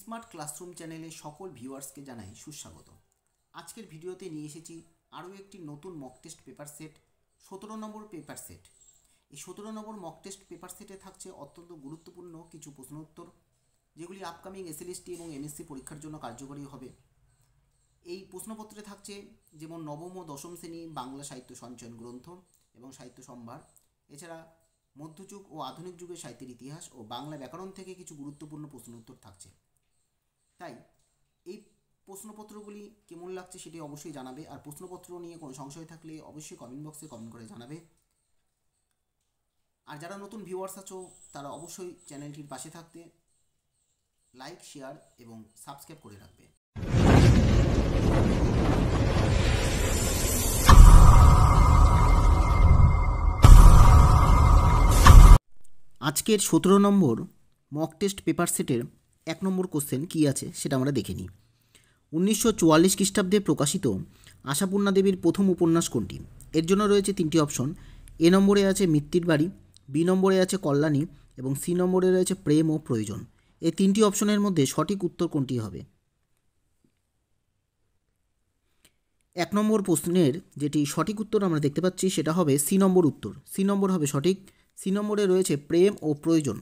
smart classroom চ্যানেলে সকল ভিউয়ার্সকে জানাই সুস্বাগত আজকের ভিডিওতে নিয়ে এসেছি আরও একটি নতুন মক টেস্ট পেপার সেট সতেরো নম্বর পেপার সেট এই সতেরো নম্বর মক টেস্ট পেপার সেটে থাকছে অত্যন্ত গুরুত্বপূর্ণ কিছু প্রশ্ন উত্তর যেগুলি আপকামিং এসএলএসটি এবং এমএসসি পরীক্ষার জন্য কার্যকরী হবে এই প্রশ্নপত্রে থাকছে যেমন নবম ও দশম শ্রেণী বাংলা সাহিত্য সঞ্চয়ন গ্রন্থ এবং সাহিত্য সম্ভার এছাড়া মধ্যযুগ ও আধুনিক যুগের সাহিত্যের ইতিহাস ও বাংলা ব্যাকরণ থেকে কিছু গুরুত্বপূর্ণ প্রশ্ন উত্তর থাকছে তাই এই প্রশ্নপত্রগুলি কেমন লাগছে সেটি অবশ্যই জানাবে আর প্রশ্নপত্র নিয়ে কোনো সংশয় থাকলে অবশ্যই কমেন্ট বক্সে কমেন্ট করে জানাবে আর যারা নতুন ভিউয়ার্স আছো তারা অবশ্যই চ্যানেলটির পাশে থাকতে লাইক শেয়ার এবং সাবস্ক্রাইব করে রাখবে আজকের সতেরো নম্বর মক টেস্ট পেপার সেটের এক নম্বর কোশ্চেন কী আছে সেটা আমরা দেখে নিই উনিশশো চুয়াল্লিশ খ্রিস্টাব্দে প্রকাশিত আশাপূর্ণা দেবীর প্রথম উপন্যাস কোনটি এর জন্য রয়েছে তিনটি অপশন এ নম্বরে আছে মৃত্যুর বাড়ি বি নম্বরে আছে কল্যাণী এবং সি নম্বরে রয়েছে প্রেম ও প্রয়োজন এই তিনটি অপশনের মধ্যে সঠিক উত্তর কোনটি হবে এক নম্বর প্রশ্নের যেটি সঠিক উত্তর আমরা দেখতে পাচ্ছি সেটা হবে সি নম্বর উত্তর সি নম্বর হবে সঠিক সি নম্বরে রয়েছে প্রেম ও প্রয়োজন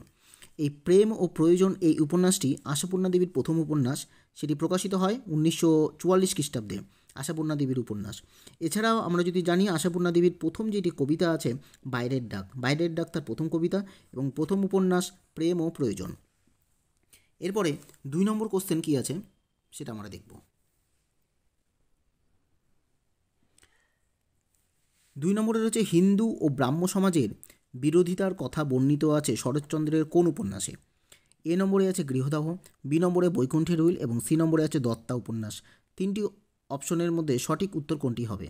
এই প্রেম ও প্রয়োজন এই উপন্যাসটি আশাপূর্ণা দেবীর প্রথম উপন্যাস সেটি প্রকাশিত হয় উনিশশো চুয়াল্লিশ খ্রিস্টাব্দে আশাপূর্ণা দেবীর উপন্যাস এছাড়াও আমরা যদি জানি আশাপূর্ণা দেবীর প্রথম যেটি কবিতা আছে বাইরের ডাক বাইরের ডাক তার প্রথম কবিতা এবং প্রথম উপন্যাস প্রেম ও প্রয়োজন এরপরে দুই নম্বর কোশ্চেন কী আছে সেটা আমরা দেখব দুই নম্বরের রয়েছে হিন্দু ও ব্রাহ্ম সমাজের বিরোধিতার কথা বর্ণিত আছে শরৎচন্দ্রের কোন উপন্যাসে এ নম্বরে আছে গৃহদাহ বি নম্বরে বৈকুণ্ঠের উইল এবং সি নম্বরে আছে দত্তা উপন্যাস তিনটি অপশনের মধ্যে সঠিক উত্তর কোনটি হবে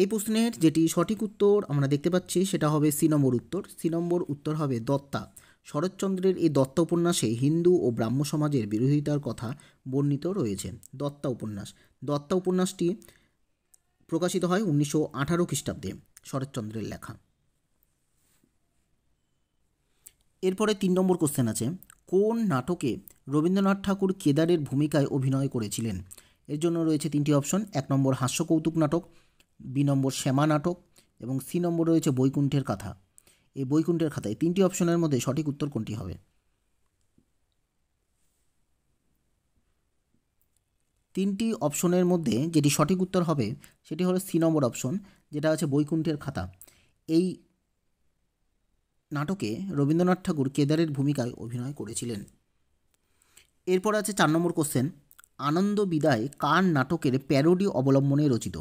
এই প্রশ্নের যেটি সঠিক উত্তর আমরা দেখতে পাচ্ছি সেটা হবে সি নম্বর উত্তর সি নম্বর উত্তর হবে দত্তা শরৎচন্দ্রের এই দত্তা উপন্যাসে হিন্দু ও ব্রাহ্ম সমাজের বিরোধিতার কথা বর্ণিত রয়েছে দত্তা উপন্যাস দত্তা উপন্যাসটি প্রকাশিত হয় উনিশশো আঠারো খ্রিস্টাব্দে শরৎচন্দ্রের লেখা এরপরে তিন নম্বর কোশ্চেন আছে কোন নাটকে রবীন্দ্রনাথ ঠাকুর কেদারের ভূমিকায় অভিনয় করেছিলেন এর জন্য রয়েছে তিনটি অপশন এক নম্বর হাস্যকৌতুক নাটক বি নম্বর শ্যামা নাটক এবং সি নম্বর রয়েছে বৈকুণ্ঠের কথা এই বৈকুণ্ঠের খাতায় তিনটি অপশনের মধ্যে সঠিক উত্তর কোনটি হবে তিনটি অপশনের মধ্যে যেটি সঠিক উত্তর হবে সেটি হলো সি নম্বর অপশন যেটা আছে বৈকুণ্ঠের খাতা এই নাটকে রবীন্দ্রনাথ ঠাকুর কেদারের ভূমিকায় অভিনয় করেছিলেন এরপর আছে চার নম্বর কোশ্চেন আনন্দ বিদায় কার নাটকের প্যারোডি অবলম্বনে রচিত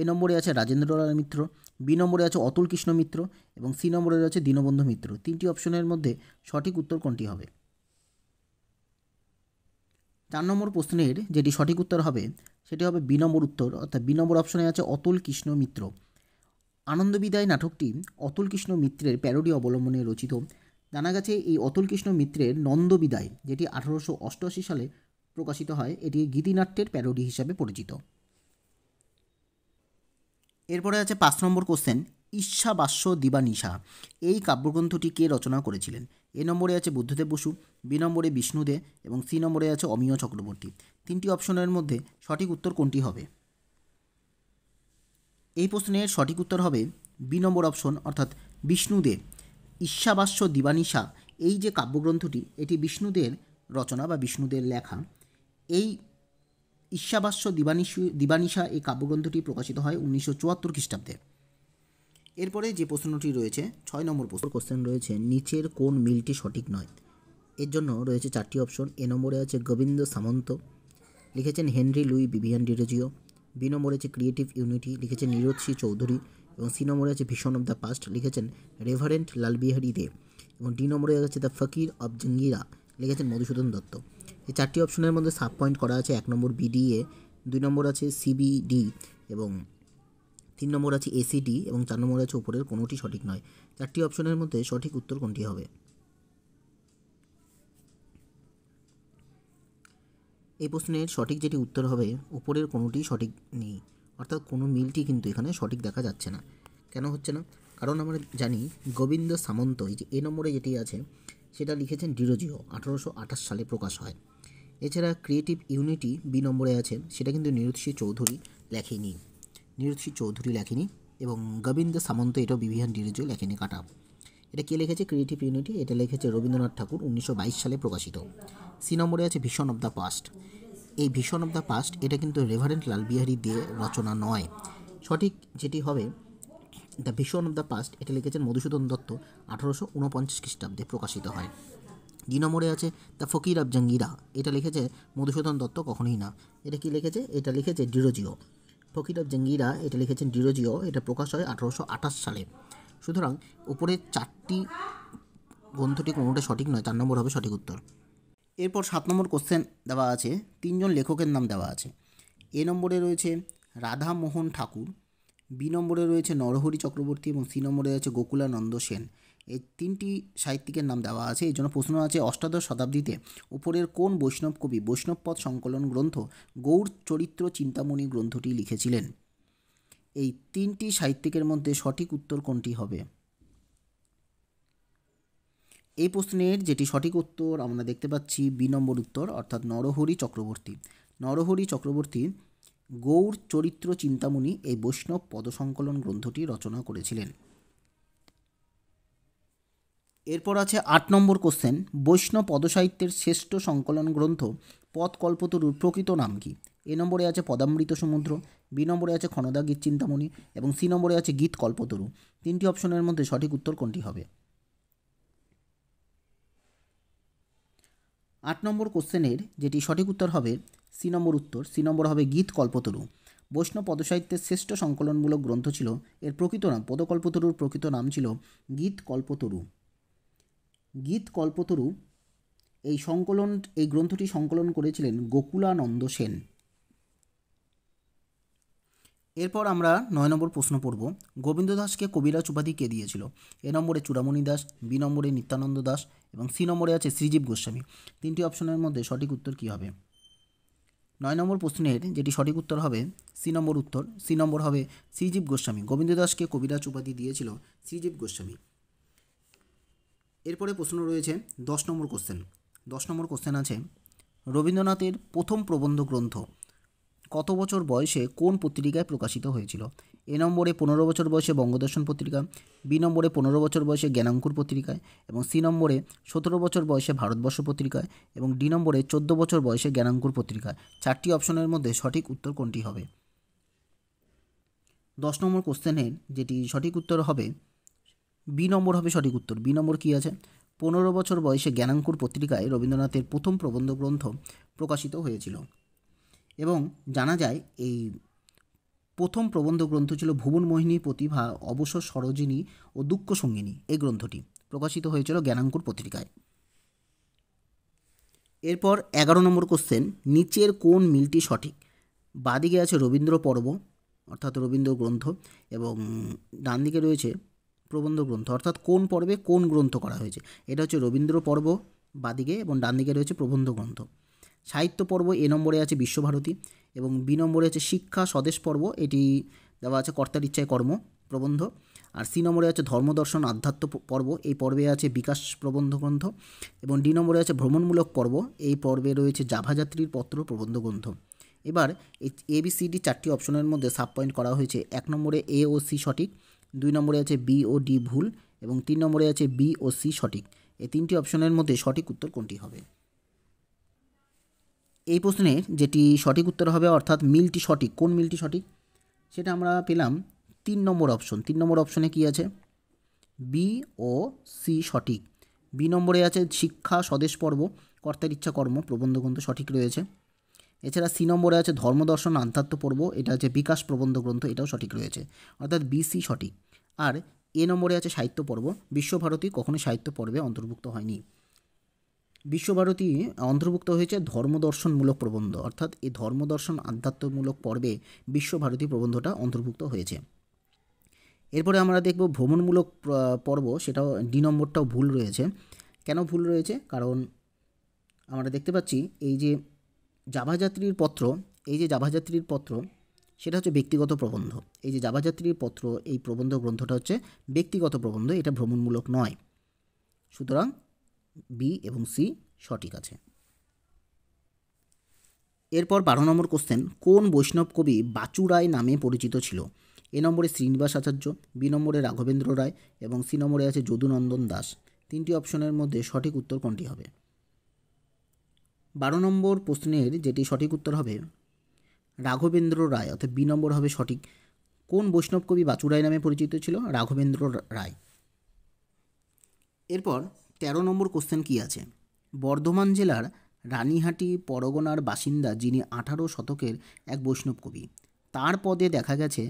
এ নম্বরে আছে রাজেন্দ্রলাল মিত্র বি নম্বরে আছে অতুল কৃষ্ণ মিত্র এবং সি নম্বরে আছে দীনবন্ধু মিত্র তিনটি অপশনের মধ্যে সঠিক উত্তর কোনটি হবে চার নম্বর প্রশ্নের যেটি সঠিক উত্তর হবে সেটি হবে বি নম্বর উত্তর অর্থাৎ বি নম্বর অপশনে আছে অতুল কৃষ্ণ মিত্র আনন্দ বিদায় নাটকটি অতুল কৃষ্ণ মিত্রের প্যারোডি অবলম্বনে রচিত জানা গেছে এই অতুল কৃষ্ণ মিত্রের নন্দ বিদায় যেটি আঠারোশো অষ্টআশি সালে প্রকাশিত হয় এটি গীতিনাট্যের প্যারোডি হিসাবে পরিচিত এরপরে আছে পাঁচ নম্বর কোশ্চেন ঈর্ষাবাস্য দিবানিশা এই কাব্যগ্রন্থটি কে রচনা করেছিলেন এ নম্বরে আছে বুদ্ধদেব বসু বি নম্বরে বিষ্ণু দে এবং সি নম্বরে আছে অমিয় চক্রবর্তী তিনটি অপশনের মধ্যে সঠিক উত্তর কোনটি হবে এই প্রশ্নের সঠিক উত্তর হবে বি নম্বর অপশন অর্থাৎ বিষ্ণুদে ঈশাবাস্য দিবানিশা এই যে কাব্যগ্রন্থটি এটি বিষ্ণুদের রচনা বা বিষ্ণুদের লেখা এই ঈশাবাস্য দিবানিশু দিবানিশা এই কাব্যগ্রন্থটি প্রকাশিত হয় উনিশশো চুয়াত্তর খ্রিস্টাব্দে এরপরে যে প্রশ্নটি রয়েছে ছয় নম্বর প্রশ্ন কোশ্চেন রয়েছে নিচের কোন মিলটি সঠিক নয় এর জন্য রয়েছে চারটি অপশন এ নম্বরে আছে গোবিন্দ সামন্ত লিখেছেন Henry Louis Vivian Derozio B নম্বরে আছে ক্রিয়েটিভ ইউনিটি লিখেছেন নিরোজ সি চৌধুরী এবং সি নম্বরে আছে ভিশন অব দ্য পাস্ট লিখেছেন রেভারেন্ট লালবিহারি দে এবং ডি নম্বরে আছে দ্য ফকির অব জঙ্গিরা লিখেছেন মধুসূদন দত্ত এই চারটি অপশনের মধ্যে সাব পয়েন্ট করা আছে এক নম্বর বিডিএ দুই নম্বর আছে সিবিডি এবং তিন নম্বর আছে এসিডি এবং চার নম্বর আছে ওপরের কোনোটি সঠিক নয় চারটি অপশনের মধ্যে সঠিক উত্তর কোনটি হবে এই প্রশ্নের সঠিক যেটি উত্তর হবে উপরের কোনোটি সঠিক নেই অর্থাৎ কোনো মিলটি কিন্তু এখানে সঠিক দেখা যাচ্ছে না কেন হচ্ছে না কারণ আমরা জানি গোবিন্দ সামন্ত এই যে এ নম্বরে যেটি আছে সেটা লিখেছেন ডিরোজিও আঠারোশো আঠাশ সালে প্রকাশ হয় এছাড়া ক্রিয়েটিভ ইউনিটি বি নম্বরে আছে সেটা কিন্তু নিরুৎসি চৌধুরী লেখেনি নিরুচি চৌধুরী লেখেনি এবং গোবিন্দ সামন্ত এটাও বিভিহান ডিরিজও লেখেনি কাটা এটা কে লিখেছে ক্রিয়েটিভ ইউনিটি এটা লিখেছে রবীন্দ্রনাথ ঠাকুর উনিশশো সালে প্রকাশিত সি নম্বরে আছে ভীষণ অব দ্য পাস্ট এই ভীষণ অব দ্য পাস্ট এটা কিন্তু রেভারেন্ট লালবিহারি দিয়ে রচনা নয় সঠিক যেটি হবে the vision of the past এটা লিখেছেন মধুসূদন দত্ত আঠারোশো উনপঞ্চাশ খ্রিস্টাব্দে প্রকাশিত হয় দুই নম্বরে আছে দ্য ফকির আব জাঙ্গিরা এটা লিখেছে মধুসূদন দত্ত কখনোই না এটা কি লিখেছে এটা লিখেছে ডিরোজিও ফকির অফ জেঙ্গিরা এটা লিখেছেন ডিরোজিও এটা প্রকাশ হয় আঠারোশো সালে সুতরাং উপরে চারটি গ্রন্থটি কোনোটা সঠিক নয় চার নম্বর হবে সঠিক উত্তর এরপর সাত নম্বর কোশ্চেন দেওয়া আছে তিনজন লেখকের নাম দেওয়া আছে এ নম্বরে রয়েছে রাধা মোহন ঠাকুর বি নম্বরে রয়েছে নরহরি চক্রবর্তী এবং সি নম্বরে রয়েছে গোকুলানন্দ সেন এই তিনটি সাহিত্যিকের নাম দেওয়া আছে এই জন্য প্রশ্ন আছে অষ্টাদশ শতাব্দীতে উপরের কোন বৈষ্ণব কবি বৈষ্ণবপদ সংকলন গ্রন্থ গৌর চরিত্র চিন্তামণি গ্রন্থটি লিখেছিলেন এই তিনটি সাহিত্যিকের মধ্যে সঠিক উত্তর কোনটি হবে এই প্রশ্নের যেটি সঠিক উত্তর আমরা দেখতে পাচ্ছি বি নম্বর উত্তর অর্থাৎ নরহরি চক্রবর্তী নরহরি চক্রবর্তী গৌর চরিত্র চিন্তামণি এই বৈষ্ণব পদসংকলন গ্রন্থটি রচনা করেছিলেন এরপর আছে আট নম্বর কোশ্চেন বৈষ্ণব পদসাহিত্যের শ্রেষ্ঠ সংকলন গ্রন্থ পদ কল্পতরুর প্রকৃত নাম কি এ নম্বরে আছে পদামৃত সমুদ্র বি নম্বরে আছে ক্ষণদা গীত চিন্তামণি এবং সি নম্বরে আছে গীত কল্পতরু তিনটি অপশনের মধ্যে সঠিক উত্তর কোনটি হবে আট নম্বর কোশ্চেনের যেটি সঠিক উত্তর হবে সি নম্বর উত্তর সি নম্বর হবে গীত কল্পতরু বৈষ্ণব পদসাহিত্যের শ্রেষ্ঠ সংকলনমূলক গ্রন্থ ছিল এর প্রকৃত নাম পদকল্পতরুর প্রকৃত নাম ছিল গীত কল্পতরু গীত কল্পতরু এই সংকলন এই গ্রন্থটি সংকলন করেছিলেন গোকুলানন্দ সেন এরপর আমরা নয় নম্বর প্রশ্ন পড়ব গোবিন্দ দাসকে কবিরাজ উপাধি কে দিয়েছিল এ নম্বরে চূড়ামণি দাস বি নম্বরে নিত্যানন্দ দাস এবং সি নম্বরে আছে শ্রীজীব গোস্বামী তিনটি অপশনের মধ্যে সঠিক উত্তর কী হবে নয় নম্বর প্রশ্নের যেটি সঠিক উত্তর হবে সি নম্বর উত্তর সি নম্বর হবে শ্রীজীব গোস্বামী গোবিন্দ দাসকে কবিরাজ উপাধি দিয়েছিল শ্রীজীব গোস্বামী এরপরে প্রশ্ন রয়েছে দশ নম্বর কোশ্চেন দশ নম্বর কোশ্চেন আছে রবীন্দ্রনাথের প্রথম প্রবন্ধ গ্রন্থ কত বছর বয়সে কোন পত্রিকায় প্রকাশিত হয়েছিল এ নম্বরে পনেরো বছর বয়সে বঙ্গদর্শন পত্রিকা বি নম্বরে পনেরো বছর বয়সে জ্ঞানাঙ্কুর পত্রিকায় এবং সি নম্বরে সতেরো বছর বয়সে ভারতবর্ষ পত্রিকায় এবং ডি নম্বরে চোদ্দো বছর বয়সে জ্ঞানাঙ্কুর পত্রিকায় চারটি অপশনের মধ্যে সঠিক উত্তর কোনটি হবে দশ নম্বর কোশ্চেনের যেটি সঠিক উত্তর হবে বি নম্বর হবে সঠিক উত্তর বি নম্বর কী আছে পনেরো বছর বয়সে জ্ঞানাঙ্কুর পত্রিকায় রবীন্দ্রনাথের প্রথম প্রবন্ধ গ্রন্থ প্রকাশিত হয়েছিল এবং জানা যায় এই প্রথম প্রবন্ধ গ্রন্থ ছিল মোহিনী প্রতিভা অবসর সরোজিনী ও দুঃখ সঙ্গিনী এই গ্রন্থটি প্রকাশিত হয়েছিল জ্ঞানাঙ্কুর পত্রিকায় এরপর এগারো নম্বর কোশ্চেন নিচের কোন মিলটি সঠিক বাঁদিকে আছে রবীন্দ্র পর্ব অর্থাৎ রবীন্দ্র গ্রন্থ এবং ডান দিকে রয়েছে প্রবন্ধ গ্রন্থ অর্থাৎ কোন পর্বে কোন গ্রন্থ করা হয়েছে এটা হচ্ছে রবীন্দ্র পর্ব বাদিকে এবং ডান দিকে রয়েছে প্রবন্ধ গ্রন্থ সাহিত্য পর্ব এ নম্বরে আছে বিশ্বভারতী এবং বি নম্বরে আছে শিক্ষা স্বদেশ পর্ব এটি দেওয়া আছে কর্তার ইচ্ছায় কর্ম প্রবন্ধ আর সি নম্বরে আছে ধর্মদর্শন আধ্যাত্ম পর্ব এই পর্বে আছে বিকাশ প্রবন্ধ গ্রন্থ এবং ডি নম্বরে আছে ভ্রমণমূলক পর্ব এই পর্বে রয়েছে জাভাযাত্রীর পত্র প্রবন্ধ গ্রন্থ এবার এই এবিসিডি চারটি অপশনের মধ্যে সাব পয়েন্ট করা হয়েছে এক নম্বরে এ ও সি সঠিক দুই নম্বরে আছে বি ও ডি ভুল এবং তিন নম্বরে আছে বি ও সি সঠিক এই তিনটি অপশনের মধ্যে সঠিক উত্তর কোনটি হবে এই প্রশ্নের যেটি সঠিক উত্তর হবে অর্থাৎ মিলটি সঠিক কোন মিলটি সঠিক সেটা আমরা পেলাম তিন নম্বর অপশন তিন নম্বর অপশনে কি আছে বি ও সি সঠিক বি নম্বরে আছে শিক্ষা স্বদেশ পর্ব কর্তার ইচ্ছা কর্ম প্রবন্ধগ্রন্থ সঠিক রয়েছে এছাড়া সি নম্বরে আছে ধর্মদর্শন আধ্যাত্মপর্ব এটা হচ্ছে বিকাশ প্রবন্ধ গ্রন্থ এটাও সঠিক রয়েছে অর্থাৎ বিসি সঠিক আর এ নম্বরে আছে সাহিত্য পর্ব বিশ্বভারতী কখনো সাহিত্য পর্বে অন্তর্ভুক্ত হয়নি বিশ্বভারতী অন্তর্ভুক্ত হয়েছে ধর্মদর্শনমূলক প্রবন্ধ অর্থাৎ এই ধর্মদর্শন আধ্যাত্মমূলক পর্বে বিশ্বভারতী প্রবন্ধটা অন্তর্ভুক্ত হয়েছে এরপরে আমরা দেখব ভ্রমণমূলক পর্ব সেটাও ডি নম্বরটাও ভুল রয়েছে কেন ভুল রয়েছে কারণ আমরা দেখতে পাচ্ছি এই যে জাভাযাত্রীর পত্র এই যে জাভাযাত্রীর পত্র সেটা হচ্ছে ব্যক্তিগত প্রবন্ধ এই যে জাভাযাত্রীর পত্র এই প্রবন্ধ গ্রন্থটা হচ্ছে ব্যক্তিগত প্রবন্ধ এটা ভ্রমণমূলক নয় সুতরাং বি এবং সি সঠিক আছে এরপর বারো নম্বর কোশ্চেন কোন বৈষ্ণব কবি বাচুরায় নামে পরিচিত ছিল এ নম্বরে শ্রীনিবাস আচার্য বি নম্বরে রাঘবেন্দ্র রায় এবং সি নম্বরে আছে যদুনন্দন দাস তিনটি অপশনের মধ্যে সঠিক উত্তর কোনটি হবে বারো নম্বর প্রশ্নের যেটি সঠিক উত্তর হবে রাঘবেন্দ্র রায় অর্থাৎ বি নম্বর হবে সঠিক কোন বৈষ্ণব কবি বাচুরায় নামে পরিচিত ছিল রাঘবেন্দ্র রায় এরপর ১৩ নম্বর কোশ্চেন কি আছে বর্ধমান জেলার রানীহাটি পরগনার বাসিন্দা যিনি আঠারো শতকের এক বৈষ্ণব কবি তার পদে দেখা গেছে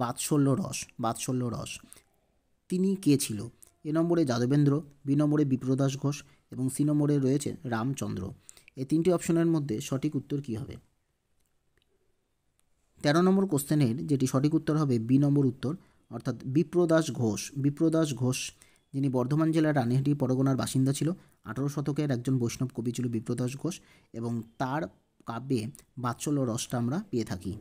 বাৎসল্য রস বাৎসল্য রস তিনি কে ছিল এ নম্বরে যাদবেন্দ্র বি নম্বরে বিপ্রদাস ঘোষ এবং সি নম্বরে রয়েছে রামচন্দ্র এই তিনটি অপশনের মধ্যে সঠিক উত্তর কী হবে তেরো নম্বর কোশ্চেনের যেটি সঠিক উত্তর হবে বি নম্বর উত্তর অর্থাৎ বিপ্রদাস ঘোষ বিপ্রদাস ঘোষ যিনি বর্ধমান জেলার রানিহাটি পরগনার বাসিন্দা ছিল আঠারো শতকের একজন বৈষ্ণব কবি ছিল বিপ্রদাস ঘোষ এবং তার কাব্যে বাৎসল্য রসটা আমরা পেয়ে থাকি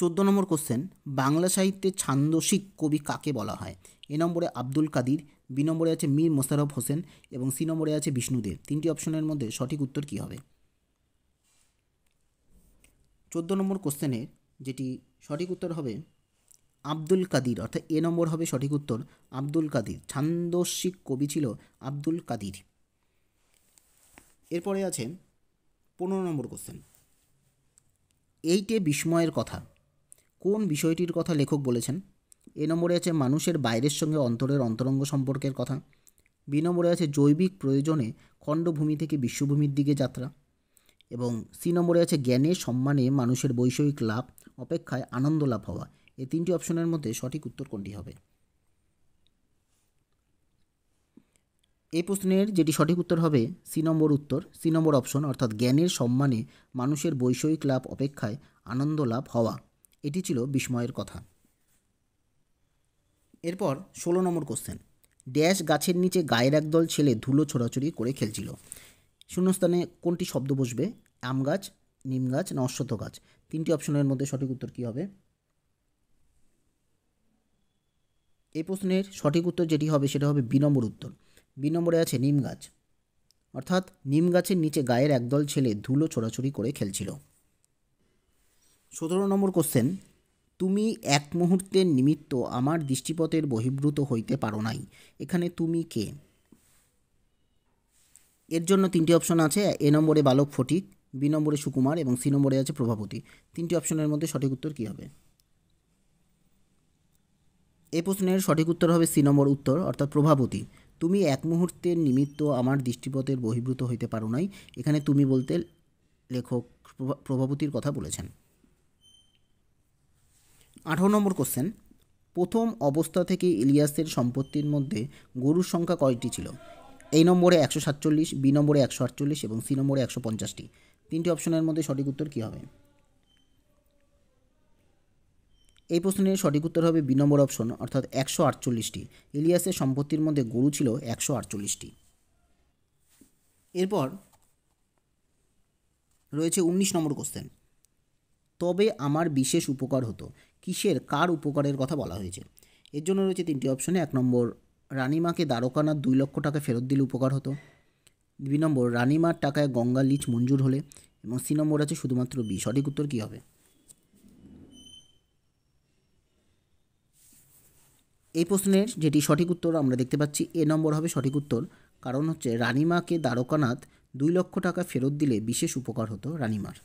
চোদ্দো নম্বর কোশ্চেন বাংলা সাহিত্যে ছান্দসিক কবি কাকে বলা হয় এ নম্বরে আব্দুল কাদির বি নম্বরে আছে মীর মোশারফ হোসেন এবং সি নম্বরে আছে বিষ্ণুদেব তিনটি অপশনের মধ্যে সঠিক উত্তর কী হবে চোদ্দ নম্বর কোশ্চেনের যেটি সঠিক উত্তর হবে আব্দুল কাদির অর্থাৎ এ নম্বর হবে সঠিক উত্তর আব্দুল কাদির ছান্দসিক কবি ছিল আব্দুল কাদির এরপরে আছে পনেরো নম্বর কোশ্চেন এইটে বিস্ময়ের কথা কোন বিষয়টির কথা লেখক বলেছেন এ নম্বরে আছে মানুষের বাইরের সঙ্গে অন্তরের অন্তরঙ্গ সম্পর্কের কথা বি নম্বরে আছে জৈবিক প্রয়োজনে খণ্ডভূমি থেকে বিশ্বভূমির দিকে যাত্রা এবং সি নম্বরে আছে জ্ঞানে সম্মানে মানুষের বৈষয়িক লাভ অপেক্ষায় আনন্দ লাভ হওয়া এই তিনটি অপশনের মধ্যে সঠিক উত্তর কোনটি হবে এই প্রশ্নের যেটি সঠিক উত্তর হবে সি নম্বর উত্তর সি নম্বর অপশন অর্থাৎ জ্ঞানের সম্মানে মানুষের বৈষয়িক লাভ অপেক্ষায় আনন্দ লাভ হওয়া এটি ছিল বিস্ময়ের কথা এরপর ষোলো নম্বর কোশ্চেন ড্যাশ গাছের নিচে গায়ের একদল ছেলে ধুলো ছোড়াছড়ি করে খেলছিল শূন্যস্থানে কোনটি শব্দ বসবে আম গাছ নিম গাছ না অশ্বত্থ গাছ তিনটি অপশনের মধ্যে সঠিক উত্তর কী হবে এই প্রশ্নের সঠিক উত্তর যেটি হবে সেটা হবে বি নম্বর উত্তর বি নম্বরে আছে নিম গাছ অর্থাৎ নিম গাছের নিচে গায়ের একদল ছেলে ধুলো ছোড়াছড়ি করে খেলছিল সতেরো নম্বর কোশ্চেন তুমি এক মুহূর্তের নিমিত্ত আমার দৃষ্টিপথের বহির্ভূত হইতে পারো নাই এখানে তুমি কে এর জন্য তিনটি অপশন আছে এ নম্বরে বালক ফটিক বি নম্বরে সুকুমার এবং সি নম্বরে আছে প্রভাপতি তিনটি অপশনের মধ্যে সঠিক উত্তর কী হবে এ প্রশ্নের সঠিক উত্তর হবে সি নম্বর উত্তর অর্থাৎ প্রভাবতী তুমি এক মুহূর্তের নিমিত্ত আমার দৃষ্টিপথের বহির্ভূত হইতে পারো নাই এখানে তুমি বলতে লেখক প্রভাবতীর কথা বলেছেন আঠারো নম্বর কোশ্চেন প্রথম অবস্থা থেকে ইলিয়াসের সম্পত্তির মধ্যে গরুর সংখ্যা কয়টি ছিল এই নম্বরে একশো সাতচল্লিশ বি নম্বরে একশো আটচল্লিশ এবং সি নম্বরে একশো পঞ্চাশটি তিনটি অপশনের মধ্যে সঠিক উত্তর কী হবে এই প্রশ্নের সঠিক উত্তর হবে বি নম্বর অপশন অর্থাৎ একশো আটচল্লিশটি ইলিয়াসের সম্পত্তির মধ্যে গরু ছিল একশো আটচল্লিশটি এরপর রয়েছে উনিশ নম্বর কোশ্চেন তবে আমার বিশেষ উপকার হতো কিসের কার উপকারের কথা বলা হয়েছে এর জন্য রয়েছে তিনটি অপশনে এক নম্বর রানিমাকে দ্বারকানাথ দুই লক্ষ টাকা ফেরত দিলে উপকার হতো দুই নম্বর রানিমার টাকায় গঙ্গা লিচ মঞ্জুর হলে এবং সি নম্বর আছে শুধুমাত্র বি সঠিক উত্তর কী হবে এই প্রশ্নের যেটি সঠিক উত্তর আমরা দেখতে পাচ্ছি এ নম্বর হবে সঠিক উত্তর কারণ হচ্ছে রানিমাকে দ্বারকানাথ দুই লক্ষ টাকা ফেরত দিলে বিশেষ উপকার হতো রানিমার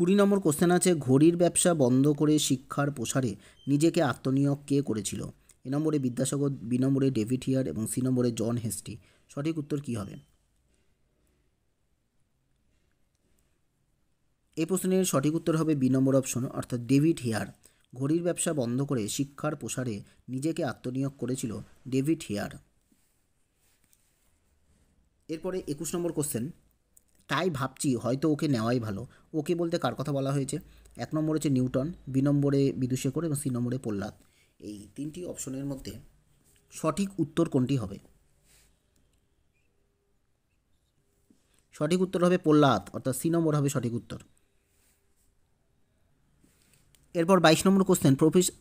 কুড়ি নম্বর কোশ্চেন আছে ঘড়ির ব্যবসা বন্ধ করে শিক্ষার প্রসারে নিজেকে আত্মনিয়োগ কে করেছিল এ নম্বরে বিদ্যাসাগর বি নম্বরে ডেভিড হিয়ার এবং সি নম্বরে জন হেস্টি সঠিক উত্তর কী হবে এই প্রশ্নের সঠিক উত্তর হবে বি নম্বর অপশন অর্থাৎ ডেভিড হেয়ার ঘড়ির ব্যবসা বন্ধ করে শিক্ষার প্রসারে নিজেকে আত্মনিয়োগ করেছিল ডেভিড হেয়ার এরপরে একুশ নম্বর কোশ্চেন তাই ভাবছি হয়তো ওকে নেওয়াই ভালো ওকে বলতে কার কথা বলা হয়েছে এক নম্বর হচ্ছে নিউটন বি নম্বরে বিদুষেকর এবং সি নম্বরে প্রহ্লাদ এই তিনটি অপশনের মধ্যে সঠিক উত্তর কোনটি হবে সঠিক উত্তর হবে প্রহ্লাদ অর্থাৎ সি নম্বর হবে সঠিক উত্তর এরপর বাইশ নম্বর কোশ্চেন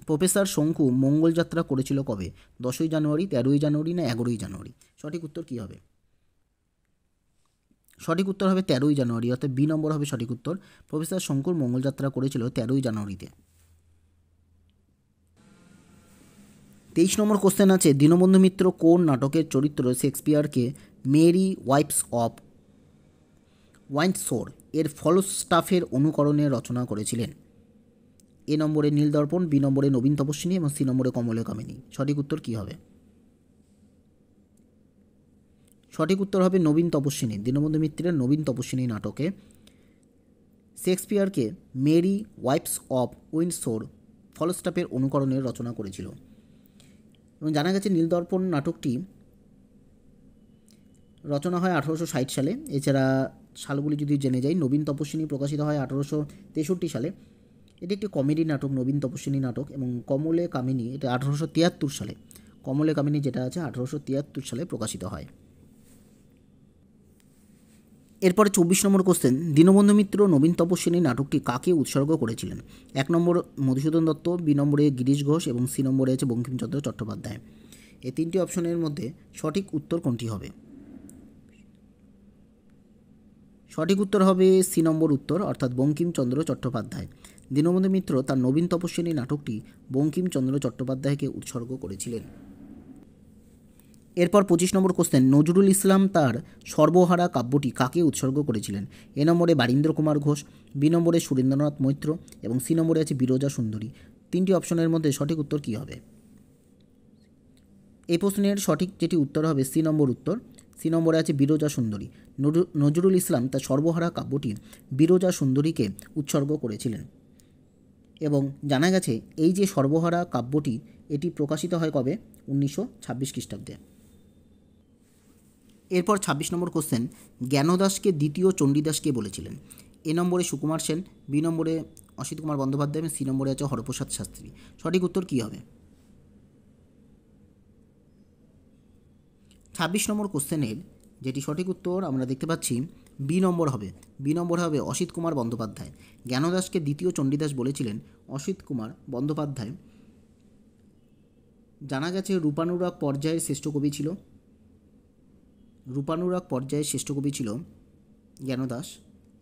প্রফেসর শঙ্কু মঙ্গল যাত্রা করেছিল কবে দশই জানুয়ারি তেরোই জানুয়ারি না এগারোই জানুয়ারি সঠিক উত্তর কী হবে সঠিক উত্তর হবে তেরোই জানুয়ারি অর্থাৎ বি নম্বর হবে সঠিক উত্তর প্রফেসর শঙ্কুর মঙ্গলযাত্রা করেছিল তেরোই জানুয়ারিতে তেইশ নম্বর কোশ্চেন আছে দীনবন্ধু মিত্র কোন নাটকের চরিত্র শেক্সপিয়ারকে মেরি ওয়াইফস অফ ওয়াইন্ডসোর এর ফলস্টাফের অনুকরণে রচনা করেছিলেন এ নম্বরে নীলদর্পণ বি নম্বরে নবীন তপস্বিনী এবং সি নম্বরে কমলে কামিনী সঠিক উত্তর কী হবে সঠিক উত্তর হবে নবীন তপস্বিনী দীনবন্ধু মিত্রের নবীন তপস্বিনী নাটকে শেক্সপিয়ারকে মেরি ওয়াইফস অফ উইন্ডসোর ফলস্টাপের অনুকরণে রচনা করেছিল এবং জানা গেছে নীলদর্পণ নাটকটি রচনা হয় আঠারোশো ষাট সালে এছাড়া সালগুলি যদি জেনে যাই নবীন তপস্বিনী প্রকাশিত হয় আঠারোশো তেষট্টি সালে এটি একটি কমেডি নাটক নবীন তপস্বিনী নাটক এবং কমলে কামিনী এটা আঠারোশো তিয়াত্তর সালে কমলে কামিনী যেটা আছে আঠারোশো তিয়াত্তর সালে প্রকাশিত হয় এরপরে চব্বিশ নম্বর কোশ্চেন দীনবন্ধু মিত্র নবীন তপস্বিনী নাটকটি কাকে উৎসর্গ করেছিলেন এক নম্বর মধুসূদন দত্ত বি নম্বরে গিরিশ ঘোষ এবং সি নম্বরে আছে বঙ্কিমচন্দ্র চট্টোপাধ্যায় এই তিনটি অপশনের মধ্যে সঠিক উত্তর কোনটি হবে সঠিক উত্তর হবে সি নম্বর উত্তর অর্থাৎ বঙ্কিমচন্দ্র চট্টোপাধ্যায় দীনবন্ধু মিত্র তার নবীন তপস্বিনী নাটকটি বঙ্কিমচন্দ্র চট্টোপাধ্যায়কে উৎসর্গ করেছিলেন এরপর পঁচিশ নম্বর কোশ্চেন নজরুল ইসলাম তার সর্বহারা কাব্যটি কাকে উৎসর্গ করেছিলেন এ নম্বরে বারীন্দ্র কুমার ঘোষ বি নম্বরে সুরেন্দ্রনাথ মৈত্র এবং সি নম্বরে আছে বিরোজা সুন্দরী তিনটি অপশনের মধ্যে সঠিক উত্তর কী হবে এই প্রশ্নের সঠিক যেটি উত্তর হবে সি নম্বর উত্তর সি নম্বরে আছে বিরোজা সুন্দরী নজরুল ইসলাম তার সর্বহারা কাব্যটি বিরোজা সুন্দরীকে উৎসর্গ করেছিলেন এবং জানা গেছে এই যে সর্বহারা কাব্যটি এটি প্রকাশিত হয় কবে উনিশশো ছাব্বিশ খ্রিস্টাব্দে এরপর ২৬ নম্বর কোশ্চেন জ্ঞানদাসকে দ্বিতীয় চণ্ডীদাসকে বলেছিলেন এ নম্বরে সুকুমার সেন বি নম্বরে অসিত কুমার বন্দ্যোপাধ্যায় এবং সি নম্বরে আছে হরপ্রসাদ শাস্ত্রী সঠিক উত্তর কী হবে ছাব্বিশ নম্বর কোশ্চেনের যেটি সঠিক উত্তর আমরা দেখতে পাচ্ছি বি নম্বর হবে বি নম্বর হবে অসিত কুমার বন্দ্যোপাধ্যায় জ্ঞানদাসকে দ্বিতীয় চণ্ডীদাস বলেছিলেন অসিত কুমার বন্দ্যোপাধ্যায় জানা গেছে রূপানুরাগ পর্যায়ের শ্রেষ্ঠ কবি ছিল রূপানুরাগ পর্যায়ের শ্রেষ্ঠ কবি ছিল জ্ঞানদাস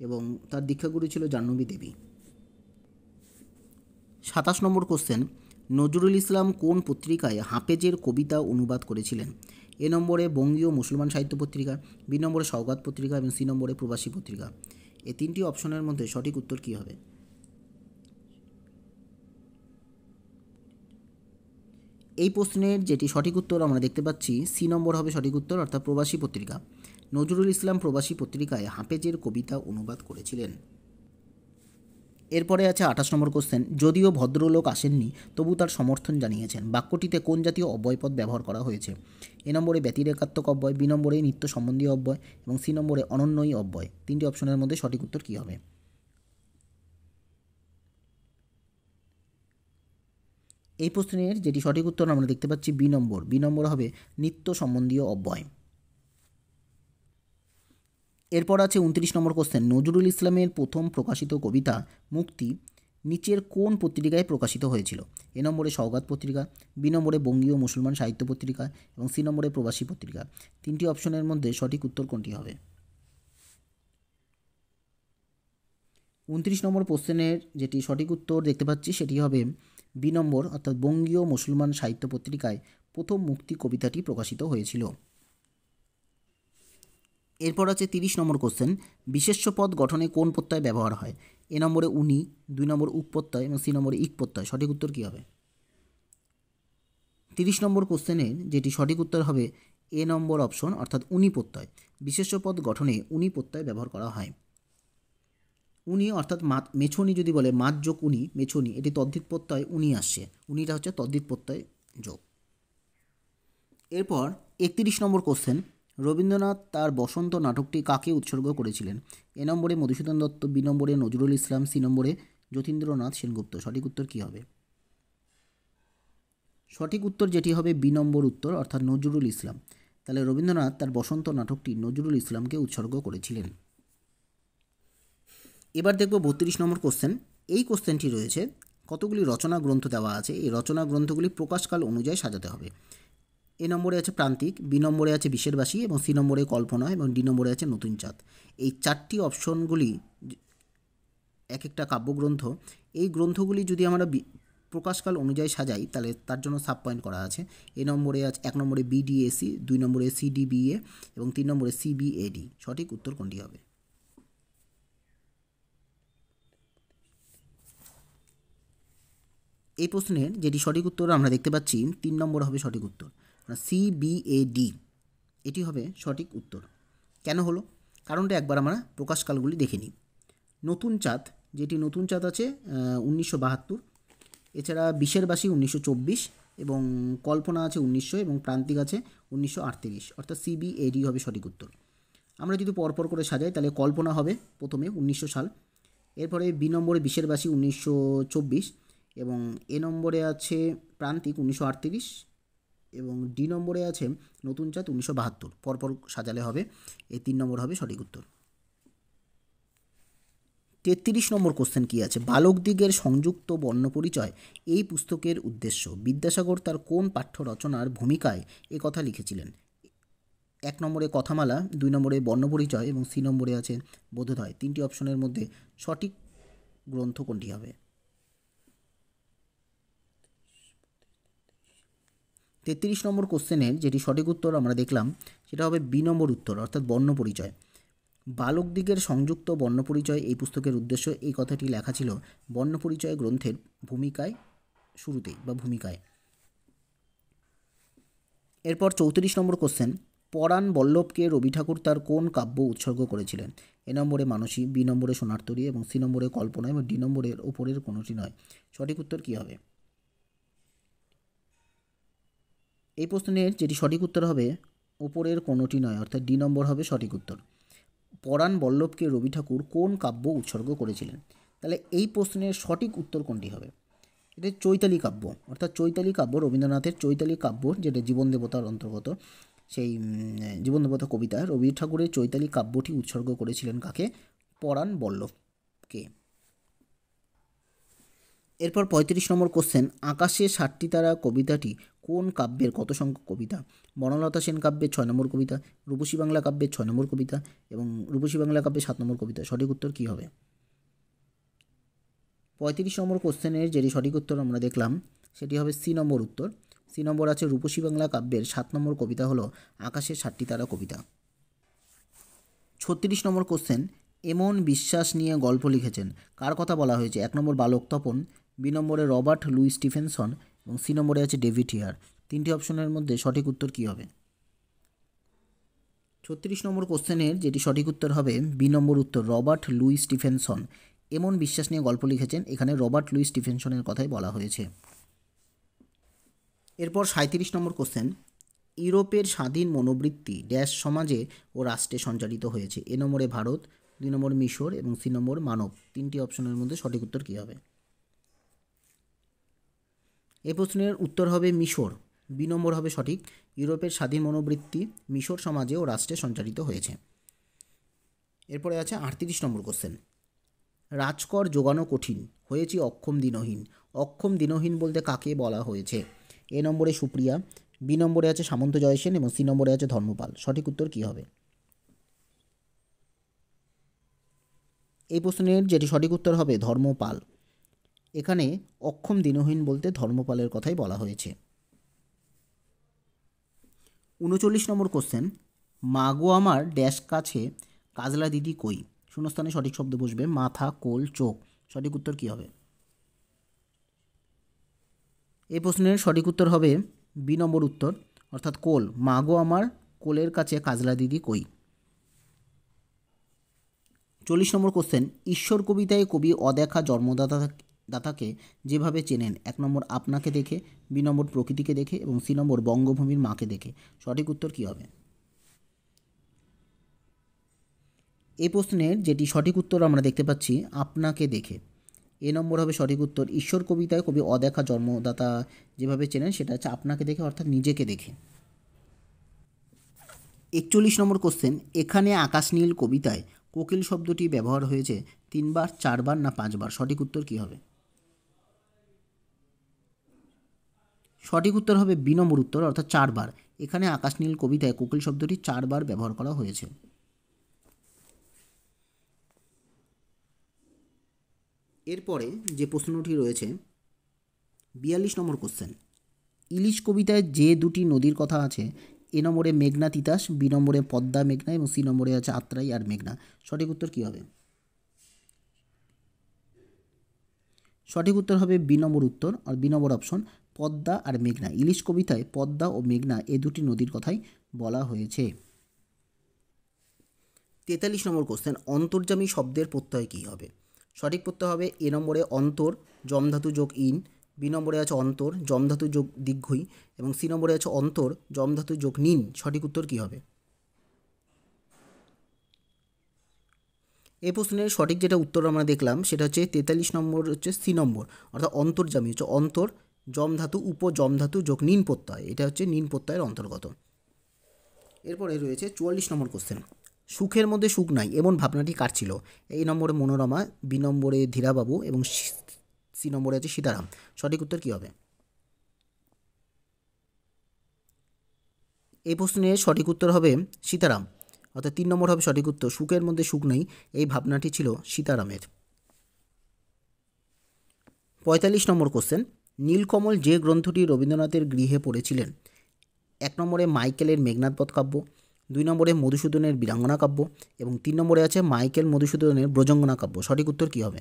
এবং তার দীক্ষাগুরু ছিল জাহ্নবী দেবী সাতাশ নম্বর কোশ্চেন নজরুল ইসলাম কোন পত্রিকায় হাফেজের কবিতা অনুবাদ করেছিলেন এ নম্বরে বঙ্গীয় মুসলমান সাহিত্য পত্রিকা বি নম্বরে সওগাত পত্রিকা এবং সি নম্বরে প্রবাসী পত্রিকা এ তিনটি অপশনের মধ্যে সঠিক উত্তর কী হবে এই প্রশ্নের যেটি সঠিক উত্তর আমরা দেখতে পাচ্ছি সি নম্বর হবে সঠিক উত্তর অর্থাৎ প্রবাসী পত্রিকা নজরুল ইসলাম প্রবাসী পত্রিকায় হাফেজের কবিতা অনুবাদ করেছিলেন এরপরে আছে আঠাশ নম্বর কোশ্চেন যদিও ভদ্রলোক আসেননি তবু তার সমর্থন জানিয়েছেন বাক্যটিতে কোন জাতীয় অব্যয়পদ ব্যবহার করা হয়েছে এ নম্বরে ব্যতিরেকাত্মক অব্যয় বি নম্বরে নিত্য সম্বন্ধীয় অব্যয় এবং সি নম্বরে অনন্যই অব্যয় তিনটি অপশনের মধ্যে সঠিক উত্তর কী হবে এই প্রশ্নের যেটি সঠিক উত্তর আমরা দেখতে পাচ্ছি বি নম্বর বি নম্বর হবে নিত্য সম্বন্ধীয় অব্যয় এরপর আছে উনত্রিশ নম্বর কোশ্চেন নজরুল ইসলামের প্রথম প্রকাশিত কবিতা মুক্তি নিচের কোন পত্রিকায় প্রকাশিত হয়েছিল এ নম্বরে সওগাত পত্রিকা বি নম্বরে বঙ্গীয় মুসলমান সাহিত্য পত্রিকা এবং সি নম্বরে প্রবাসী পত্রিকা তিনটি অপশনের মধ্যে সঠিক উত্তর কোনটি হবে উনত্রিশ নম্বর কোশ্চেনের যেটি সঠিক উত্তর দেখতে পাচ্ছি সেটি হবে বি নম্বর অর্থাৎ বঙ্গীয় মুসলমান সাহিত্য পত্রিকায় প্রথম মুক্তি কবিতাটি প্রকাশিত হয়েছিল এরপর আছে তিরিশ নম্বর কোশ্চেন বিশেষ্য পদ গঠনে কোন প্রত্যয় ব্যবহার হয় এ নম্বরে উনি দুই নম্বর উপ প্রত্যয় এবং সি নম্বরে ইক প্রত্যয় সঠিক উত্তর কী হবে তিরিশ নম্বর কোশ্চেনের যেটি সঠিক উত্তর হবে এ নম্বর অপশন অর্থাৎ উনি প্রত্যয় বিশেষ্য পদ গঠনে উনি প্রত্যয় ব্যবহার করা হয় উনি অর্থাৎ মাত মেছনি যদি বলে মাত যোগ উনি মেছনি এটি তদ্ধিত প্রত্যয় উনি আসছে উনিটা হচ্ছে তদ্ধিত প্রত্যয় যোগ এরপর একত্রিশ নম্বর কোশ্চেন রবীন্দ্রনাথ তার বসন্ত নাটকটি কাকে উৎসর্গ করেছিলেন এ নম্বরে মধুসূদন দত্ত বি নম্বরে নজরুল ইসলাম সি নম্বরে যতীন্দ্রনাথ সেনগুপ্ত সঠিক উত্তর কী হবে সঠিক উত্তর যেটি হবে বি নম্বর উত্তর অর্থাৎ নজরুল ইসলাম তাহলে রবীন্দ্রনাথ তার বসন্ত নাটকটি নজরুল ইসলামকে উৎসর্গ করেছিলেন এবার দেখব বত্রিশ নম্বর কোশ্চেন এই কোশ্চেনটি রয়েছে কতগুলি রচনা গ্রন্থ দেওয়া আছে এই রচনা গ্রন্থগুলি প্রকাশকাল অনুযায়ী সাজাতে হবে এ নম্বরে আছে প্রান্তিক বি নম্বরে আছে বিশ্বেরবাসী এবং সি নম্বরে কল্পনা এবং ডি নম্বরে আছে নতুন চাঁদ এই চারটি অপশনগুলি এক একটা কাব্যগ্রন্থ এই গ্রন্থগুলি যদি আমরা প্রকাশকাল অনুযায়ী সাজাই তাহলে তার জন্য সাব পয়েন্ট করা আছে এ নম্বরে আছে এক নম্বরে বিডিএসি দুই নম্বরে সিডিবিএ এবং তিন নম্বরে সিবিএডি সঠিক উত্তর কোনটি হবে এই প্রশ্নের যেটি সঠিক উত্তর আমরা দেখতে পাচ্ছি তিন নম্বর হবে সঠিক উত্তর সি বি এ ডি এটি হবে সঠিক উত্তর কেন হলো কারণটা একবার আমরা প্রকাশকালগুলি দেখে নিই নতুন চাঁদ যেটি নতুন চাঁদ আছে উনিশশো বাহাত্তর এছাড়া বিশ্বের বাসী উনিশশো চব্বিশ এবং কল্পনা আছে উনিশশো এবং প্রান্তিক আছে উনিশশো আটত্রিশ অর্থাৎ সিবিএডি হবে সঠিক উত্তর আমরা যদি পরপর করে সাজাই তাহলে কল্পনা হবে প্রথমে উনিশশো সাল এরপরে বি নম্বরে বিশ্বের বাসী উনিশশো চব্বিশ এবং এ নম্বরে আছে প্রান্তিক উনিশশো আটত্রিশ এবং ডি নম্বরে আছে নতুন চাঁদ উনিশশো বাহাত্তর পরপর সাজালে হবে এই তিন নম্বর হবে সঠিক উত্তর তেত্রিশ নম্বর কোশ্চেন কী আছে বালক দিগের সংযুক্ত বর্ণ পরিচয় এই পুস্তকের উদ্দেশ্য বিদ্যাসাগর তার কোন পাঠ্য রচনার ভূমিকায় এ কথা লিখেছিলেন এক নম্বরে কথামালা দুই নম্বরে বর্ণ পরিচয় এবং সি নম্বরে আছে বোধধয় তিনটি অপশনের মধ্যে সঠিক গ্রন্থ কোনটি হবে তেত্রিশ নম্বর কোশ্চেনের যেটি সঠিক উত্তর আমরা দেখলাম সেটা হবে বি নম্বর উত্তর অর্থাৎ বর্ণ পরিচয় বালকদিগের সংযুক্ত বর্ণপরিচয় এই পুস্তকের উদ্দেশ্য এই কথাটি লেখা ছিল বর্ণপরিচয় গ্রন্থের ভূমিকায় শুরুতেই বা ভূমিকায় এরপর চৌত্রিশ নম্বর কোশ্চেন পরাণ বল্লভকে রবি ঠাকুর তার কোন কাব্য উৎসর্গ করেছিলেন এ নম্বরে মানসী বি নম্বরে সোনার্তরী এবং সি নম্বরে কল্পনা এবং ডি নম্বরের ওপরের কোনোটি নয় সঠিক উত্তর কী হবে এই প্রশ্নের যেটি সঠিক উত্তর হবে উপরের কোনোটি নয় অর্থাৎ ডি নম্বর হবে সঠিক উত্তর পরাণ বল্লভকে রবি ঠাকুর কোন কাব্য উৎসর্গ করেছিলেন তাহলে এই প্রশ্নের সঠিক উত্তর কোনটি হবে এটা চৈতালি কাব্য অর্থাৎ চৈতালি কাব্য রবীন্দ্রনাথের চৈতালি কাব্য যেটা জীবন দেবতার অন্তর্গত সেই জীবন দেবতা কবিতা রবি ঠাকুরের চৈতালি কাব্যটি উৎসর্গ করেছিলেন কাকে পরাণ বল্লভকে এরপর পঁয়ত্রিশ নম্বর কোশ্চেন আকাশে ষাটটি তারা কবিতাটি কোন কাব্যের কত সংখ্যক কবিতা বনলতা সেন কাব্যের ছয় নম্বর কবিতা রূপসী বাংলা কাব্যের ছয় নম্বর কবিতা এবং রূপসী বাংলা কাব্যের সাত নম্বর কবিতা সঠিক উত্তর কী হবে পঁয়ত্রিশ নম্বর কোশ্চেনের যেটি সঠিক উত্তর আমরা দেখলাম সেটি হবে সি নম্বর উত্তর সি নম্বর আছে রূপসী বাংলা কাব্যের সাত নম্বর কবিতা হলো আকাশের সাতটি তারা কবিতা ছত্রিশ নম্বর কোশ্চেন এমন বিশ্বাস নিয়ে গল্প লিখেছেন কার কথা বলা হয়েছে এক নম্বর বালক তপন বি নম্বরে রবার্ট লুই স্টিফেনসন এবং সি নম্বরে আছে ডেভিড হিয়ার তিনটি অপশনের মধ্যে সঠিক উত্তর কী হবে ছত্রিশ নম্বর কোশ্চেনের যেটি সঠিক উত্তর হবে বি নম্বর উত্তর রবার্ট লুই স্টিফেনসন এমন বিশ্বাস নিয়ে গল্প লিখেছেন এখানে রবার্ট লুই স্টিফেনসনের কথাই বলা হয়েছে এরপর সাঁত্রিশ নম্বর কোশ্চেন ইউরোপের স্বাধীন মনোবৃত্তি ড্যাশ সমাজে ও রাষ্ট্রে সঞ্চালিত হয়েছে এ নম্বরে ভারত দুই নম্বর মিশর এবং সি নম্বর মানব তিনটি অপশনের মধ্যে সঠিক উত্তর কী হবে এ প্রশ্নের উত্তর হবে মিশর বি নম্বর হবে সঠিক ইউরোপের স্বাধীন মনোবৃত্তি মিশর সমাজে ও রাষ্ট্রে সঞ্চারিত হয়েছে এরপরে আছে আটত্রিশ নম্বর কোশ্চেন রাজকর যোগানো কঠিন হয়েছি অক্ষম দিনহীন অক্ষম দিনহীন বলতে কাকে বলা হয়েছে এ নম্বরে সুপ্রিয়া বি নম্বরে আছে সামন্ত জয়সেন এবং সি নম্বরে আছে ধর্মপাল সঠিক উত্তর কী হবে এই প্রশ্নের যেটি সঠিক উত্তর হবে ধর্মপাল এখানে অক্ষম দীনহীন বলতে ধর্মপালের কথাই বলা হয়েছে উনচল্লিশ নম্বর কোশ্চেন মাগো আমার ড্যাশ কাছে কাজলা দিদি কই শূন্যস্থানে সঠিক শব্দ বসবে মাথা কোল চোখ সঠিক উত্তর কী হবে এই প্রশ্নের সঠিক উত্তর হবে বি নম্বর উত্তর অর্থাৎ কোল মাগো আমার কোলের কাছে কাজলা দিদি কই চল্লিশ নম্বর কোশ্চেন ঈশ্বর কবিতায় কবি অদেখা জন্মদাতা দাতাকে যেভাবে চেনেন এক নম্বর আপনাকে দেখে বি নম্বর প্রকৃতিকে দেখে এবং সি নম্বর বঙ্গভূমির মাকে দেখে সঠিক উত্তর কী হবে এ প্রশ্নের যেটি সঠিক উত্তর আমরা দেখতে পাচ্ছি আপনাকে দেখে এ নম্বর হবে সঠিক উত্তর ঈশ্বর কবিতায় কবি অদেখা জন্মদাতা যেভাবে চেনেন সেটা হচ্ছে আপনাকে দেখে অর্থাৎ নিজেকে দেখে একচল্লিশ নম্বর কোশ্চেন এখানে আকাশ নীল কবিতায় কোকিল শব্দটি ব্যবহার হয়েছে তিনবার চারবার না পাঁচবার সঠিক উত্তর কী হবে সঠিক উত্তর হবে বিনম্র উত্তর অর্থাৎ চারবার এখানে আকাশ নীল কবিতায় কোকিল শব্দটি চারবার ব্যবহার করা হয়েছে এরপরে যে প্রশ্নটি রয়েছে বিয়াল্লিশ নম্বর কোশ্চেন ইলিশ কবিতায় যে দুটি নদীর কথা আছে এ নম্বরে মেঘনা তিতাস বি নম্বরে পদ্মা মেঘনা এবং সি নম্বরে আছে আত্রাই আর মেঘনা সঠিক উত্তর কী হবে সঠিক উত্তর হবে বি নম্বর উত্তর আর বি নম্বর অপশন পদ্মা আর মেঘনা ইলিশ কবিতায় পদ্মা ও মেঘনা এ দুটি নদীর কথাই বলা হয়েছে তেতাল্লিশ নম্বর কোশ্চেন অন্তর্জামী শব্দের প্রত্যয় কী হবে সঠিক প্রত্যয় হবে এ নম্বরে অন্তর জমধাতু যোগ ইন বি নম্বরে আছে অন্তর জমধাতু যোগ দীর্ঘই এবং সি নম্বরে আছে অন্তর জমধাতু যোগ নিন সঠিক উত্তর কী হবে এই প্রশ্নের সঠিক যেটা উত্তর আমরা দেখলাম সেটা হচ্ছে তেতাল্লিশ নম্বর হচ্ছে সি নম্বর অর্থাৎ অন্তর্জামী হচ্ছে অন্তর জম ধাতু উপজম ধাতু যোগ নিন প্রত্যয় এটা হচ্ছে নিন প্রত্যয়ের অন্তর্গত এরপরে রয়েছে চুয়াল্লিশ নম্বর কোশ্চেন সুখের মধ্যে সুখ নাই এমন ভাবনাটি কার ছিল এই নম্বরে মনোরমা বি নম্বরে ধীরাবাবু এবং সি নম্বরে আছে সীতারাম সঠিক উত্তর কী হবে এই প্রশ্নের সঠিক উত্তর হবে সীতারাম অর্থাৎ তিন নম্বর হবে সঠিক উত্তর সুখের মধ্যে সুখ নেই এই ভাবনাটি ছিল সীতারামের পঁয়তাল্লিশ নম্বর কোশ্চেন নীলকমল যে গ্রন্থটি রবীন্দ্রনাথের গৃহে পড়েছিলেন এক নম্বরে মাইকেলের মেঘনাথপথ কাব্য দুই নম্বরে মধুসূদনের বীরাঙ্গনা কাব্য এবং তিন নম্বরে আছে মাইকেল মধুসূদনের ব্রজঙ্গনা কাব্য সঠিক উত্তর কী হবে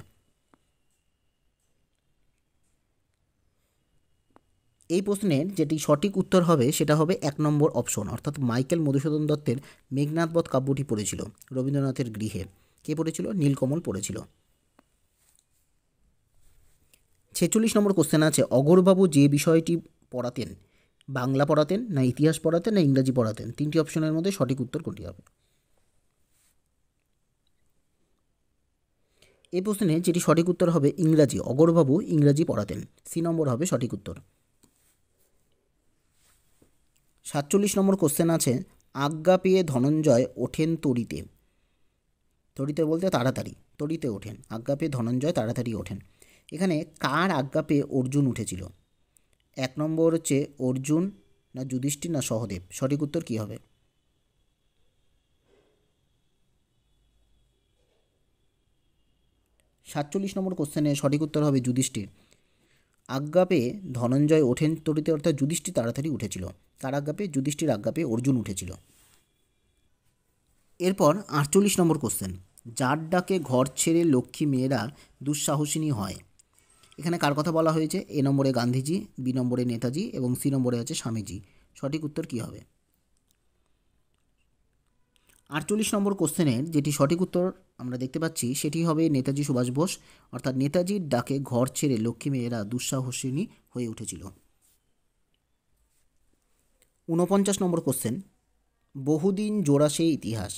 এই প্রশ্নের যেটি সঠিক উত্তর হবে সেটা হবে এক নম্বর অপশন অর্থাৎ মাইকেল মধুসূদন দত্তের মেঘনাথবধ কাব্যটি পড়েছিল রবীন্দ্রনাথের গৃহে কে পড়েছিল নীলকমল পড়েছিল ছেচল্লিশ নম্বর কোশ্চেন আছে অগরবাবু যে বিষয়টি পড়াতেন বাংলা পড়াতেন না ইতিহাস পড়াতেন না ইংরাজি পড়াতেন তিনটি অপশনের মধ্যে সঠিক উত্তর কোনটি হবে এই প্রশ্নে যেটি সঠিক উত্তর হবে ইংরাজি অগরবাবু ইংরাজি পড়াতেন সি নম্বর হবে সঠিক উত্তর সাতচল্লিশ নম্বর কোশ্চেন আছে আজ্ঞা পেয়ে ধনঞ্জয় ওঠেন তরিতে তরিতে বলতে তাড়াতাড়ি তরিতে ওঠেন আজ্ঞা পেয়ে ধনঞ্জয় তাড়াতাড়ি ওঠেন এখানে কার আজ্ঞা পেয়ে অর্জুন উঠেছিল এক নম্বর হচ্ছে অর্জুন না যুধিষ্ঠির না সহদেব সঠিক উত্তর কী হবে সাতচল্লিশ নম্বর কোশ্চেনে সঠিক উত্তর হবে যুধিষ্ঠির আজ্ঞা পেয়ে ধনঞ্জয় ওঠেন তরিতে অর্থাৎ যুধিষ্ঠির তাড়াতাড়ি উঠেছিল তার আজ্ঞা পেয়ে যুধিষ্ঠির আজ্ঞা পেয়ে অর্জুন উঠেছিল এরপর আটচল্লিশ নম্বর কোশ্চেন যার ডাকে ঘর ছেড়ে লক্ষ্মী মেয়েরা দুঃসাহসিনী হয় এখানে কার কথা বলা হয়েছে এ নম্বরে গান্ধীজি বি নম্বরে নেতাজি এবং সি নম্বরে আছে স্বামীজি সঠিক উত্তর কী হবে আটচল্লিশ নম্বর কোশ্চেনের যেটি সঠিক উত্তর আমরা দেখতে পাচ্ছি সেটি হবে নেতাজি সুভাষ বোস অর্থাৎ নেতাজির ডাকে ঘর ছেড়ে লক্ষ্মী মেয়েরা দুঃসাহসিনী হয়ে উঠেছিল ঊনপঞ্চাশ নম্বর কোশ্চেন বহুদিন জোড়া সেই ইতিহাস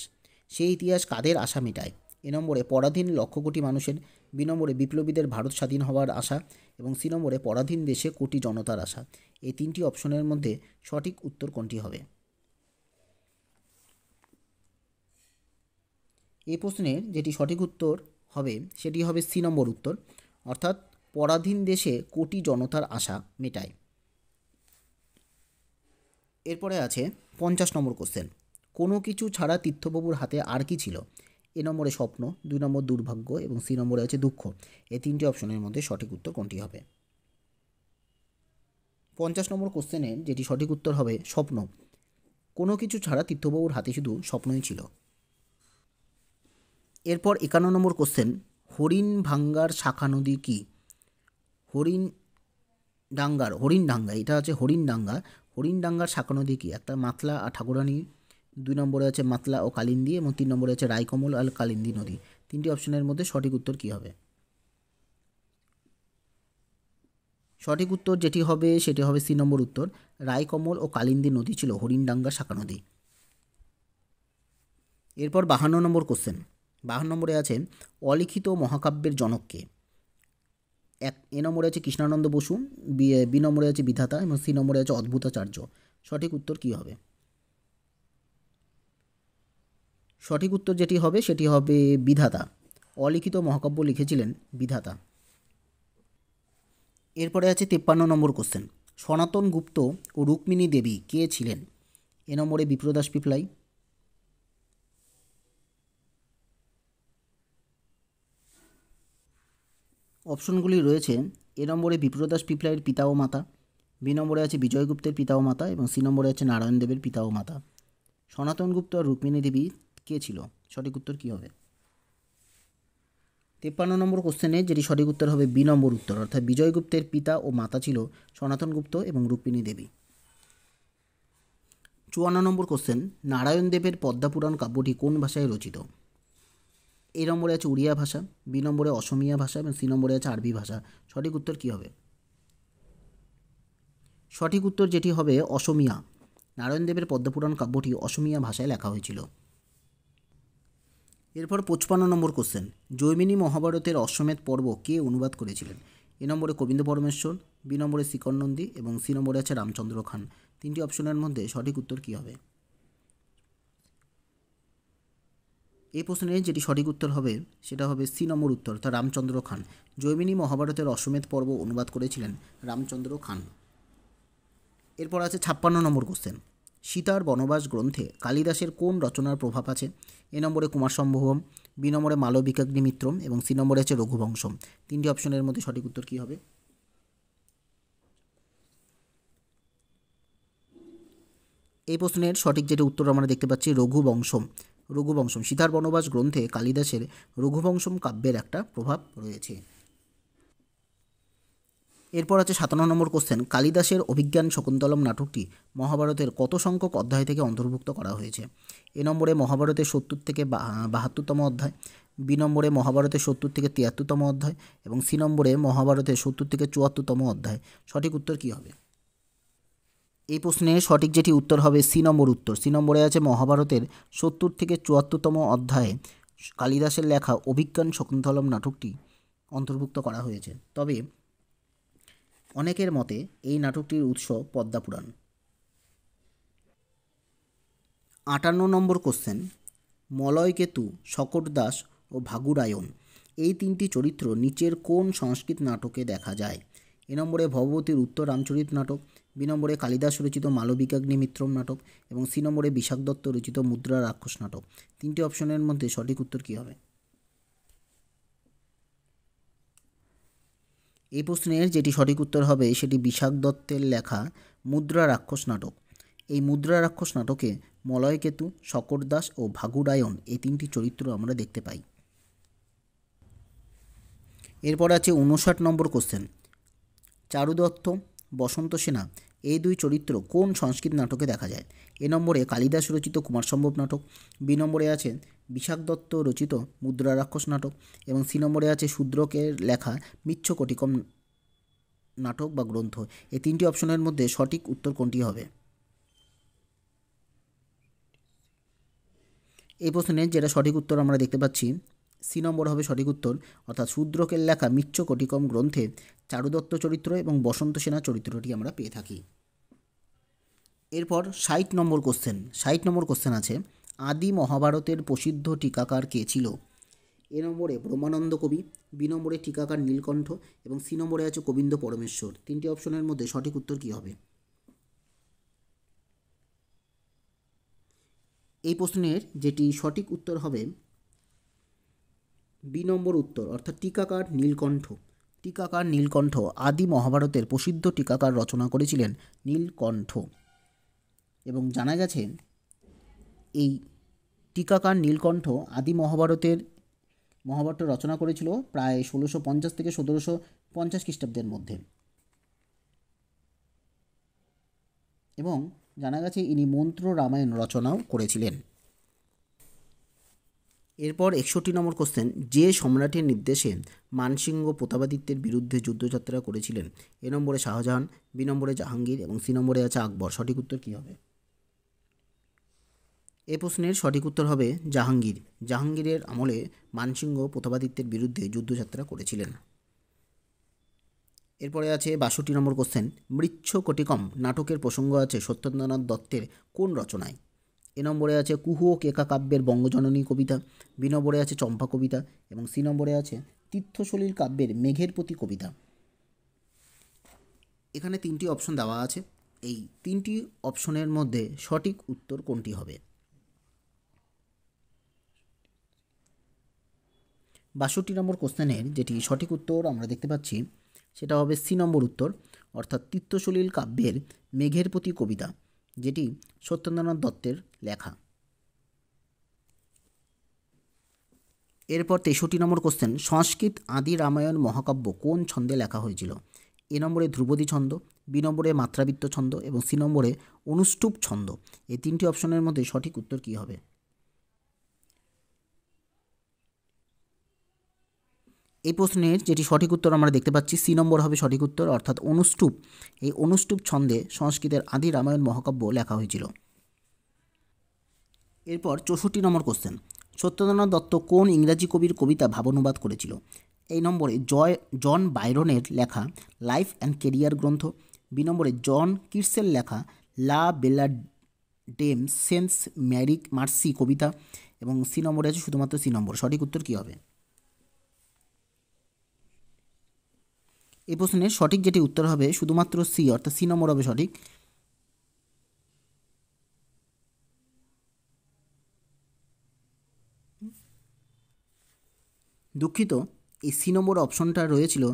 সেই ইতিহাস কাদের আশা মেটায় এ নম্বরে পরাধীন লক্ষ কোটি মানুষের বি নম্বরে বিপ্লবীদের ভারত স্বাধীন হওয়ার আশা এবং সি নম্বরে পরাধীন দেশে কোটি জনতার আশা এই তিনটি অপশনের মধ্যে সঠিক উত্তর কোনটি হবে এই প্রশ্নের যেটি সঠিক উত্তর হবে সেটি হবে সি নম্বর উত্তর অর্থাৎ পরাধীন দেশে কোটি জনতার আশা মেটায় এরপরে আছে পঞ্চাশ নম্বর কোশ্চেন কোনো কিছু ছাড়া তীর্থবাবুর হাতে আর কি ছিল এ নম্বরে স্বপ্ন দুই নম্বর দুর্ভাগ্য এবং সি নম্বরে আছে দুঃখ এই তিনটি অপশনের মধ্যে সঠিক উত্তর কোনটি হবে পঞ্চাশ নম্বর কোশ্চেনে যেটি সঠিক উত্তর হবে স্বপ্ন কোনো কিছু ছাড়া তীর্থবাবুর হাতে শুধু স্বপ্নই ছিল এরপর একান্ন নম্বর কোশ্চেন হরিণ ভাঙ্গার শাখা নদী কি হরিণ ডাঙ্গার হরিণ ডাঙ্গা এটা হচ্ছে হরিণ ডাঙ্গা হরিণ ডাঙ্গার শাখা নদী কি একটা মাতলা আর ঠাকুরানির দুই নম্বরে আছে মাতলা ও কালিন্দি এবং তিন নম্বরে আছে রায়কমল আল কালিন্দি নদী তিনটি অপশনের মধ্যে সঠিক উত্তর কী হবে সঠিক উত্তর যেটি হবে সেটি হবে সি নম্বর উত্তর রায়কমল ও কালিন্দি নদী ছিল হরিণডাঙ্গা শাখা নদী এরপর বাহান্ন নম্বর কোশ্চেন বাহান্ন নম্বরে আছে অলিখিত মহাকাব্যের জনককে এক এ নম্বরে আছে কৃষ্ণানন্দ বসু বি নম্বরে আছে বিধাতা এবং সি নম্বরে আছে অদ্ভুতাচার্য সঠিক উত্তর কী হবে সঠিক উত্তর যেটি হবে সেটি হবে বিধাতা অলিখিত মহাকাব্য লিখেছিলেন বিধাতা এরপরে আছে তেপ্পান্ন নম্বর কোশ্চেন সনাতন গুপ্ত ও রুক্মিণী দেবী কে ছিলেন এ নম্বরে বিপ্রদাস পিপলাই অপশনগুলি রয়েছে এ নম্বরে বিপ্রদাস পিপলাইয়ের পিতা ও মাতা বি নম্বরে আছে বিজয়গুপ্তের পিতা ও মাতা এবং সি নম্বরে আছে নারায়ণ দেবের পিতা ও মাতা সনাতন গুপ্ত আর রুক্মিণী দেবী কে ছিল সঠিক উত্তর কী হবে তেপ্পান্ন নম্বর কোশ্চেনে যেটি সঠিক উত্তর হবে বি নম্বর উত্তর অর্থাৎ বিজয়গুপ্তের পিতা ও মাতা ছিল সনাতন গুপ্ত এবং রূপিণী দেবী চুয়ান্ন নম্বর কোশ্চেন নারায়ণ দেবের পদ্মাপুরাণ কাব্যটি কোন ভাষায় রচিত এই নম্বরে আছে উড়িয়া ভাষা বি নম্বরে অসমিয়া ভাষা এবং সি নম্বরে আছে আরবি ভাষা সঠিক উত্তর কী হবে সঠিক উত্তর যেটি হবে অসমিয়া নারায়ণ দেবের পদ্মপুরাণ কাব্যটি অসমিয়া ভাষায় লেখা হয়েছিল এরপর পঁচপান্ন নম্বর কোশ্চেন জৈমিনী মহাভারতের অশ্বমেধ পর্ব কে অনুবাদ করেছিলেন এ নম্বরে গোবিন্দ পরমেশ্বর বি নম্বরে শিকর নন্দী এবং সি নম্বরে আছে রামচন্দ্র খান তিনটি অপশনের মধ্যে সঠিক উত্তর কী হবে এই প্রশ্নের যেটি সঠিক উত্তর হবে সেটা হবে সি নম্বর উত্তর তা রামচন্দ্র খান জৈমিনী মহাভারতের অশ্বমেধ পর্ব অনুবাদ করেছিলেন রামচন্দ্র খান এরপর আছে ছাপ্পান্ন নম্বর কোশ্চেন সীতার বনবাস গ্রন্থে কালিদাসের কোন রচনার প্রভাব আছে এ নম্বরে কুমার সম্ভবম বি নম্বরে মালবিকাগ্নি মিত্রম এবং সি নম্বরে আছে রঘুবংশম তিনটি অপশনের মধ্যে সঠিক উত্তর কী হবে এই প্রশ্নের সঠিক যেটা উত্তর আমরা দেখতে পাচ্ছি রঘুবংশম রঘুবংশম সীতার বনবাস গ্রন্থে কালিদাসের রঘুবংশম কাব্যের একটা প্রভাব রয়েছে এরপর আছে সাতান্ন নম্বর কোশ্চেন কালিদাসের অভিজ্ঞান শকুন্তলম নাটকটি মহাভারতের কত সংখ্যক অধ্যায় থেকে অন্তর্ভুক্ত করা হয়েছে এ নম্বরে মহাভারতের সত্তর থেকে বাহাত্তরতম অধ্যায় বি নম্বরে মহাভারতের সত্তর থেকে তিয়াত্তরতম অধ্যায় এবং সি নম্বরে মহাভারতের সত্তর থেকে চুয়াত্তরতম অধ্যায় সঠিক উত্তর কী হবে এই প্রশ্নে সঠিক যেটি উত্তর হবে সি নম্বর উত্তর সি নম্বরে আছে মহাভারতের সত্তর থেকে চুয়াত্তরতম অধ্যায়ে কালিদাসের লেখা অভিজ্ঞান শকুন্তলম নাটকটি অন্তর্ভুক্ত করা হয়েছে তবে অনেকের মতে এই নাটকটির উৎস পদ্মাপুরাণ আটান্ন নম্বর কোশ্চেন মলয়কেতু শকট দাস ও ভাগুরায়ন এই তিনটি চরিত্র নিচের কোন সংস্কৃত নাটকে দেখা যায় এ নম্বরে ভগবতীর উত্তর রামচরিত নাটক বি নম্বরে কালিদাস রচিত মালবিকাগ্নিমিত্রম নাটক এবং সি নম্বরে বিশাখ দত্ত রচিত মুদ্রা রাক্ষস নাটক তিনটি অপশনের মধ্যে সঠিক উত্তর কী হবে এই প্রশ্নের যেটি সঠিক উত্তর হবে সেটি বিশাখ দত্তের লেখা মুদ্রা রাক্ষস নাটক এই মুদ্রা রাক্ষস নাটকে মলয়কেতু শকর দাস ও ভাগুরায়ন এই তিনটি চরিত্র আমরা দেখতে পাই এরপর আছে উনষাট নম্বর কোশ্চেন চারুদত্ত বসন্ত সেনা এই দুই চরিত্র কোন সংস্কৃত নাটকে দেখা যায় এ নম্বরে কালিদাস রচিত কুমার সম্ভব নাটক বি নম্বরে আছে বিশাখ দত্ত রচিত মুদ্রা রাক্ষস নাটক এবং সি নম্বরে আছে শূদ্রকের লেখা মিচ্ছ কটিকম নাটক বা গ্রন্থ এই তিনটি অপশনের মধ্যে সঠিক উত্তর কোনটি হবে এই প্রশ্নের যেটা সঠিক উত্তর আমরা দেখতে পাচ্ছি সি নম্বর হবে সঠিক উত্তর অর্থাৎ শূদ্রকের লেখা মিচ্ছ কটিকম গ্রন্থে চারুদত্ত চরিত্র এবং বসন্ত সেনা চরিত্রটি আমরা পেয়ে থাকি এরপর ষাট নম্বর কোশ্চেন ষাট নম্বর কোশ্চেন আছে আদি মহাভারতের প্রসিদ্ধ টিকাকার কে ছিল এ নম্বরে ব্রহ্মানন্দ কবি বি নম্বরে টিকাকার নীলকণ্ঠ এবং সি নম্বরে আছে গোবিন্দ পরমেশ্বর তিনটি অপশনের মধ্যে সঠিক উত্তর কী হবে এই প্রশ্নের যেটি সঠিক উত্তর হবে বি নম্বর উত্তর অর্থাৎ টিকাকার নীলকণ্ঠ টিকাকার নীলকণ্ঠ আদি মহাভারতের প্রসিদ্ধ টিকাকার রচনা করেছিলেন নীলকণ্ঠ এবং জানা গেছে এই টিকাকার নীলকণ্ঠ আদি মহাভারতের মহাভারত রচনা করেছিল প্রায় ষোলোশো পঞ্চাশ থেকে সতেরোশো পঞ্চাশ খ্রিস্টাব্দের মধ্যে এবং জানা গেছে ইনি মন্ত্র রামায়ণ রচনাও করেছিলেন এরপর একষট্টি নম্বর কোশ্চেন যে সম্রাটের নির্দেশে মানসিংহ প্রতাপাদিত্যের বিরুদ্ধে যুদ্ধযাত্রা করেছিলেন এ নম্বরে শাহজাহান বি নম্বরে জাহাঙ্গীর এবং সি নম্বরে আছে আকবর সঠিক উত্তর কী হবে এ প্রশ্নের সঠিক উত্তর হবে জাহাঙ্গীর জাহাঙ্গীরের আমলে মানসিংহ প্রতাপাদিত্যের বিরুদ্ধে যুদ্ধযাত্রা করেছিলেন এরপরে আছে বাষট্টি নম্বর কোশ্চেন মৃচ্ছকটিকম নাটকের প্রসঙ্গ আছে সত্যেন্দ্রনাথ দত্তের কোন রচনায় এ নম্বরে আছে কুহু ও কেকা কাব্যের বঙ্গজননী কবিতা বি নম্বরে আছে চম্পা কবিতা এবং সি নম্বরে আছে তীর্থশলীর কাব্যের মেঘের প্রতি কবিতা এখানে তিনটি অপশন দেওয়া আছে এই তিনটি অপশনের মধ্যে সঠিক উত্তর কোনটি হবে বাষট্টি নম্বর কোশ্চেনের যেটি সঠিক উত্তর আমরা দেখতে পাচ্ছি সেটা হবে সি নম্বর উত্তর অর্থাৎ তিত্তসলিল কাব্যের মেঘের প্রতি কবিতা যেটি সত্যেন্দ্রনাথ দত্তের লেখা এরপর তেষট্টি নম্বর কোশ্চেন সংস্কৃত আদি রামায়ণ মহাকাব্য কোন ছন্দে লেখা হয়েছিল এ নম্বরে ধ্রুপদী ছন্দ বি নম্বরে মাত্রাবৃত্ত ছন্দ এবং সি নম্বরে অনুষ্টুপ ছন্দ এই তিনটি অপশনের মধ্যে সঠিক উত্তর কী হবে এই প্রশ্নের যেটি সঠিক উত্তর আমরা দেখতে পাচ্ছি সি নম্বর হবে সঠিক উত্তর অর্থাৎ অনুষ্টুপ এই অনুষ্টুপ ছন্দে সংস্কৃতের আদি রামায়ণ মহাকাব্য লেখা হয়েছিল এরপর চৌষট্টি নম্বর কোশ্চেন সত্যেন্দ্রনাথ দত্ত কোন ইংরাজি কবির কবিতা ভাবানুবাদ করেছিল এই নম্বরে জয় জন বাইরনের লেখা লাইফ অ্যান্ড কেরিয়ার গ্রন্থ বি নম্বরে জন কির্সের লেখা লা বেলা ডেম সেন্স ম্যারিক মার্সি কবিতা এবং সি নম্বরে আছে শুধুমাত্র সি নম্বর সঠিক উত্তর কী হবে এই প্রশ্নের সঠিক যেটি উত্তর হবে শুধুমাত্র সি অর্থাৎ সি নম্বর হবে সঠিক দুঃখিত এই সি নম্বর অপশনটা রয়েছিল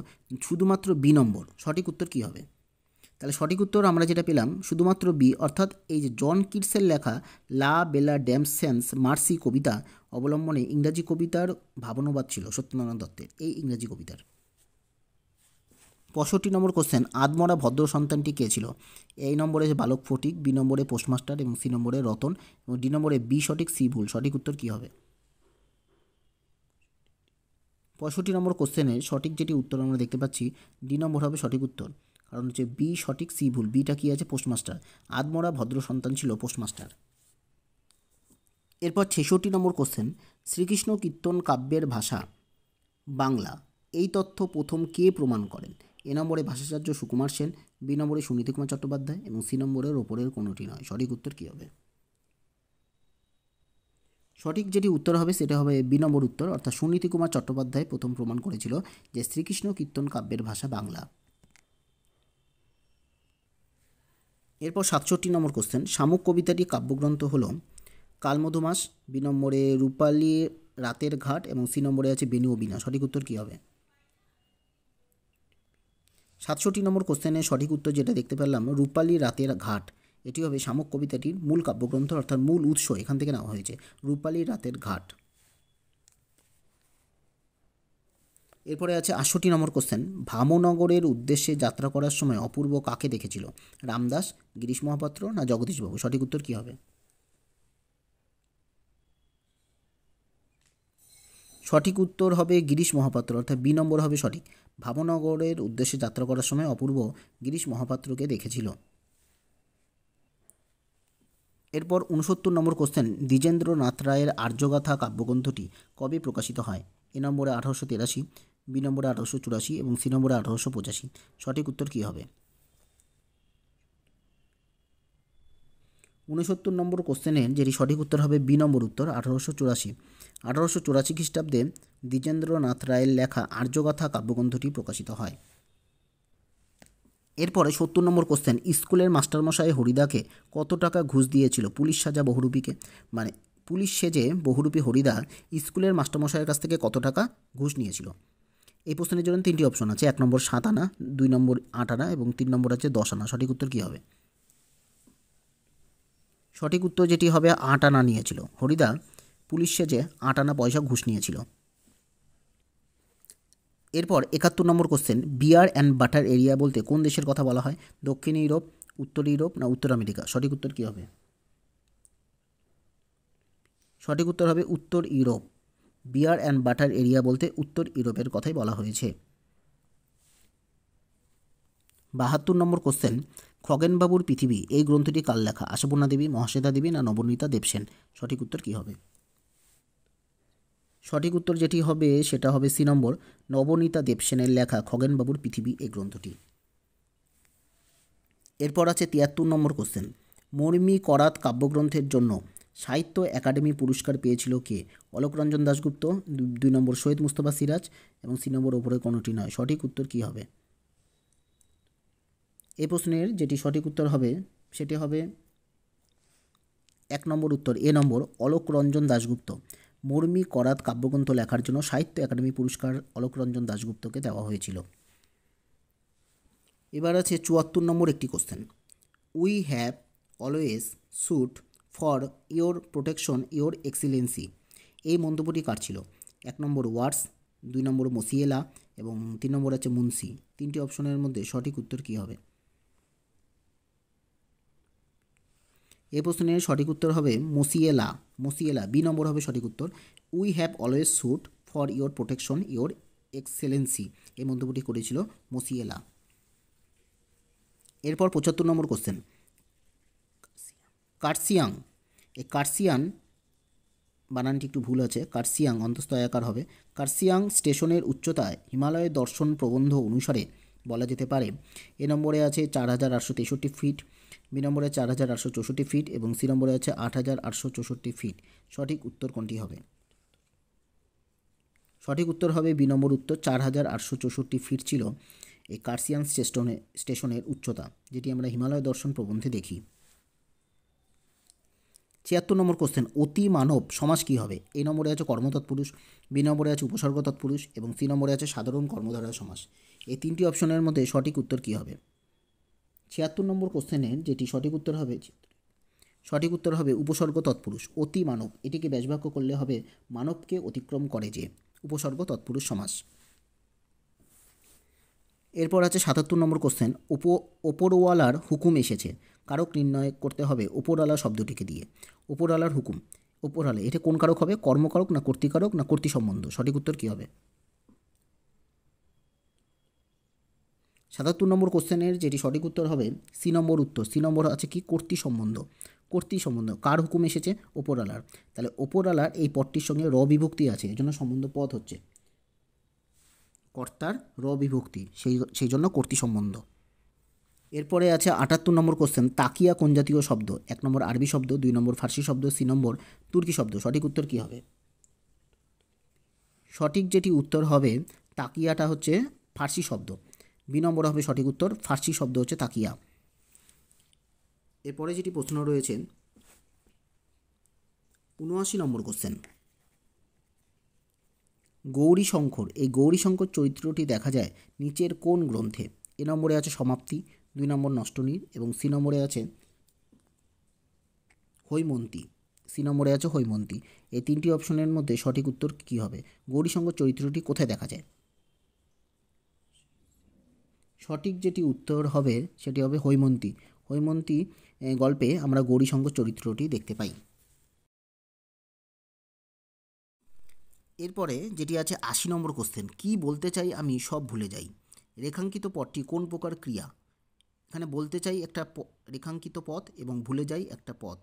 শুধুমাত্র বি নম্বর সঠিক উত্তর কী হবে তাহলে সঠিক উত্তর আমরা যেটা পেলাম শুধুমাত্র বি অর্থাৎ এই যে জন কিটসের লেখা লা বেলা ড্যামসেন্স মার্সি কবিতা অবলম্বনে ইংরাজি কবিতার ভাবনবাদ ছিল সত্যনারায়ণ দত্তের এই ইংরাজি কবিতার পঁয়ষট্টি নম্বর কোশ্চেন আদমরা ভদ্র সন্তানটি কে ছিল এই নম্বরে বালক ফটিক বি নম্বরে পোস্টমাস্টার এবং সি নম্বরে রতন এবং ডি নম্বরে বি সঠিক সি ভুল সঠিক উত্তর কী হবে পঁয়ষট্টি নম্বর কোশ্চেনের সঠিক যেটি উত্তর আমরা দেখতে পাচ্ছি ডি নম্বর হবে সঠিক উত্তর কারণ হচ্ছে বি সঠিক সি ভুল বিটা কী আছে পোস্টমাস্টার আদমরা ভদ্র সন্তান ছিল পোস্টমাস্টার এরপর ছেষট্টি নম্বর কোশ্চেন শ্রীকৃষ্ণ কীর্তন কাব্যের ভাষা বাংলা এই তথ্য প্রথম কে প্রমাণ করেন এ নম্বরে ভাষাচার্য সুকুমার সেন বি নম্বরে সুনীতি কুমার চট্টোপাধ্যায় এবং সি নম্বরের ওপরের কোনোটি নয় সঠিক উত্তর কী হবে সঠিক যেটি উত্তর হবে সেটা হবে বি নম্বর উত্তর অর্থাৎ সুনীতি কুমার চট্টোপাধ্যায় প্রথম প্রমাণ করেছিল যে শ্রীকৃষ্ণ কীর্তন কাব্যের ভাষা বাংলা এরপর সাতষট্টি নম্বর কোশ্চেন শামুক কবিতাটি কাব্যগ্রন্থ হল কালমধুমাস বি নম্বরে রূপালী রাতের ঘাট এবং সি নম্বরে আছে বেনু অবিনা সঠিক উত্তর কী হবে সাতষট্টি নম্বর কোশ্চেনের সঠিক উত্তর যেটা দেখতে পেলাম রূপালী রাতের ঘাট এটি হবে শামক কবিতাটির মূল কাব্যগ্রন্থ অর্থাৎ মূল উৎস এখান থেকে নেওয়া হয়েছে রূপালী রাতের ঘাট এরপরে আছে আটষট্টি নম্বর কোশ্চেন ভামনগরের উদ্দেশ্যে যাত্রা করার সময় অপূর্ব কাকে দেখেছিল রামদাস গিরিশ মহাপাত্র না জগদীশবাবু সঠিক উত্তর কী হবে সঠিক উত্তর হবে গিরিশ মহাপাত্র অর্থাৎ বি নম্বর হবে সঠিক ভাবনগরের উদ্দেশ্যে যাত্রা করার সময় অপূর্ব গিরিশ মহাপাত্রকে দেখেছিল এরপর উনসত্তর নম্বর কোশ্চেন দ্বিজেন্দ্রনাথ রায়ের আর্যগাথা কাব্যগ্রন্থটি কবে প্রকাশিত হয় এ নম্বরে আঠারোশো তেরাশি বি নম্বরে আঠারোশো চুরাশি এবং সি নম্বরে আঠারোশো পঁচাশি সঠিক উত্তর কী হবে উনসত্তর নম্বর কোশ্চেনের যেটি সঠিক উত্তর হবে বি নম্বর উত্তর আঠারোশো চুরাশি আঠারোশো চুরাশি খ্রিস্টাব্দে দ্বিজেন্দ্রনাথ রায়ের লেখা আর্যগাথা কাব্যগ্রন্থটি প্রকাশিত হয় এরপরে সত্তর নম্বর কোশ্চেন স্কুলের মাস্টারমশাই হরিদাকে কত টাকা ঘুষ দিয়েছিল পুলিশ সাজা বহুরূপীকে মানে পুলিশ সেজে বহুরূপী হরিদা স্কুলের মাস্টারমশাইয়ের কাছ থেকে কত টাকা ঘুষ নিয়েছিল এই প্রশ্নের জন্য তিনটি অপশন আছে এক নম্বর সাত আনা দুই নম্বর আট আনা এবং তিন নম্বর আছে দশ আনা সঠিক উত্তর কী হবে সঠিক উত্তর যেটি হবে আট আনা নিয়েছিল হরিদা পুলিশ সেজে আট আনা পয়সা ঘুষ নিয়েছিল এরপর একাত্তর number question beer and butter area বলতে কোন দেশের কথা বলা হয় দক্ষিণ ইউরোপ উত্তর ইউরোপ না উত্তর আমেরিকা সঠিক উত্তর কী হবে সঠিক উত্তর হবে উত্তর Europe beer and butter area বলতে উত্তর ইউরোপের কথাই বলা হয়েছে বাহাত্তর নম্বর কোশ্চেন খগেনবাবুর পৃথিবী এই গ্রন্থটি কাল লেখা আশাপূর্ণা দেবী মহাশ্বেতা দেবী না নবনীতা দেবসেন সঠিক উত্তর কী হবে সঠিক উত্তর যেটি হবে সেটা হবে সি নম্বর নবনীতা দেবসেনের লেখা খগেনবাবুর পৃথিবী এই গ্রন্থটি এরপর আছে তিয়াত্তর নম্বর কোশ্চেন মর্মী করাত কাব্যগ্রন্থের জন্য সাহিত্য একাডেমি পুরস্কার পেয়েছিল কে অলোকরঞ্জন দাশগুপ্ত দুই নম্বর সৈয়দ মুস্তফা সিরাজ এবং সি নম্বর ওপরে কোনোটি নয় সঠিক উত্তর কী হবে এই প্রশ্নের যেটি সঠিক উত্তর হবে সেটি হবে এক নম্বর উত্তর এ নম্বর অলোক রঞ্জন দাশগুপ্ত মর্মি করাত কাব্যগ্রন্থ লেখার জন্য সাহিত্য একাডেমি পুরস্কার অলোকরঞ্জন দাশগুপ্তকে দেওয়া হয়েছিল এবার আছে চুয়াত্তর নম্বর একটি question we have always suit for your protection your excellency এই মন্তব্যটি কার ছিল এক নম্বর ওয়ার্ডস দুই নম্বর মসিয়েলা এবং তিন নম্বর আছে মুন্সি তিনটি অপশনের মধ্যে সঠিক উত্তর কী হবে এ প্রশ্নের সঠিক উত্তর হবে মোসিয়েলা মোসিয়েলা বি নম্বর হবে সঠিক উত্তর we have always shoot for your protection your excellency এই মন্তব্যটি করেছিল মসিয়েলা এরপর পঁচাত্তর নম্বর কোশ্চেন কার্সিয়াং এই কার্সিয়ান বানানটি একটু ভুল আছে কার্সিয়াং অন্তস্থ আকার হবে কার্সিয়াং স্টেশনের উচ্চতায় হিমালয় দর্শন প্রবন্ধ অনুসারে বলা যেতে পারে এ নম্বরে আছে চার হাজার আটশো তেষট্টি ফিট বি নম্বরে চার হাজার আটশো চৌষট্টি ফিট এবং সি নম্বরে আছে আট হাজার আটশো চৌষট্টি ফিট সঠিক উত্তর কোনটি হবে সঠিক উত্তর হবে বি নম্বর উত্তর চার হাজার আটশো চৌষট্টি ফিট ছিল এই কার্সিয়ান স্টেশনে স্টেশনের উচ্চতা যেটি আমরা হিমালয় দর্শন প্রবন্ধে দেখি ছিয়াত্তর নম্বর কোশ্চেন অতি মানব সমাজ কী হবে এই নম্বরে আছে কর্মতৎপুরুষ বি নম্বরে আছে উপসর্গ তৎপুরুষ এবং সি নম্বরে আছে সাধারণ কর্মধারা সমাজ এই তিনটি অপশনের মধ্যে সঠিক উত্তর কী হবে ছিয়াত্তর নম্বর কোশ্চেনের যেটি সঠিক উত্তর হবে সঠিক উত্তর হবে উপসর্গ তৎপুরুষ অতি মানব এটিকে ব্যাসবাক্য করলে হবে মানবকে অতিক্রম করে যে উপসর্গ তৎপুরুষ সমাস এরপর আছে সাতাত্তর নম্বর কোশ্চেন ওপো ওপরওয়ালার হুকুম এসেছে কারক নির্ণয় করতে হবে ওপরওয়ালা শব্দটিকে দিয়ে ওপরওয়ালার হুকুম ওপরওয়ালা এটা কোন কারক হবে কর্মকারক না কর্তৃকারক না কর্তৃ সম্বন্ধ সঠিক উত্তর কী হবে সাতাত্তর নম্বর কোশ্চেনের যেটি সঠিক উত্তর হবে সি নম্বর উত্তর সি নম্বর আছে কি কর্তৃ সম্বন্ধ কর্তৃ সম্বন্ধ কার হুকুম এসেছে ওপরালার তাহলে ওপরালার এই পটটির সঙ্গে র বিভক্তি আছে এই জন্য সম্বন্ধ পদ হচ্ছে কর্তার র বিভক্তি সেই সেই জন্য কর্তৃ সম্বন্ধ এরপরে আছে আটাত্তর নম্বর কোশ্চেন তাকিয়া কোন জাতীয় শব্দ এক নম্বর আরবি শব্দ দুই নম্বর ফার্সি শব্দ সি নম্বর তুর্কি শব্দ সঠিক উত্তর কী হবে সঠিক যেটি উত্তর হবে তাকিয়াটা হচ্ছে ফার্সি শব্দ বি নম্বরে হবে সঠিক উত্তর ফার্সি শব্দ হচ্ছে তাকিয়া এরপরে যেটি প্রশ্ন রয়েছে উনআশি নম্বর কোশ্চেন গৌরী শঙ্কর এই গৌরী শঙ্কর চরিত্রটি দেখা যায় নিচের কোন গ্রন্থে এ নম্বরে আছে সমাপ্তি দুই নম্বর নষ্টনীর এবং সি নম্বরে আছে হৈমন্তী সি নম্বরে আছে হৈমন্তী এই তিনটি অপশনের মধ্যে সঠিক উত্তর কী হবে শঙ্কর চরিত্রটি কোথায় দেখা যায় সঠিক যেটি উত্তর হবে সেটি হবে হৈমন্তী হৈমন্তী গল্পে আমরা গৌরীশঙ্কর চরিত্রটি দেখতে পাই এরপরে যেটি আছে আশি নম্বর কোশ্চেন কি বলতে চাই আমি সব ভুলে যাই রেখাঙ্কিত পথটি কোন প্রকার ক্রিয়া এখানে বলতে চাই একটা রেখাঙ্কিত পথ এবং ভুলে যাই একটা পথ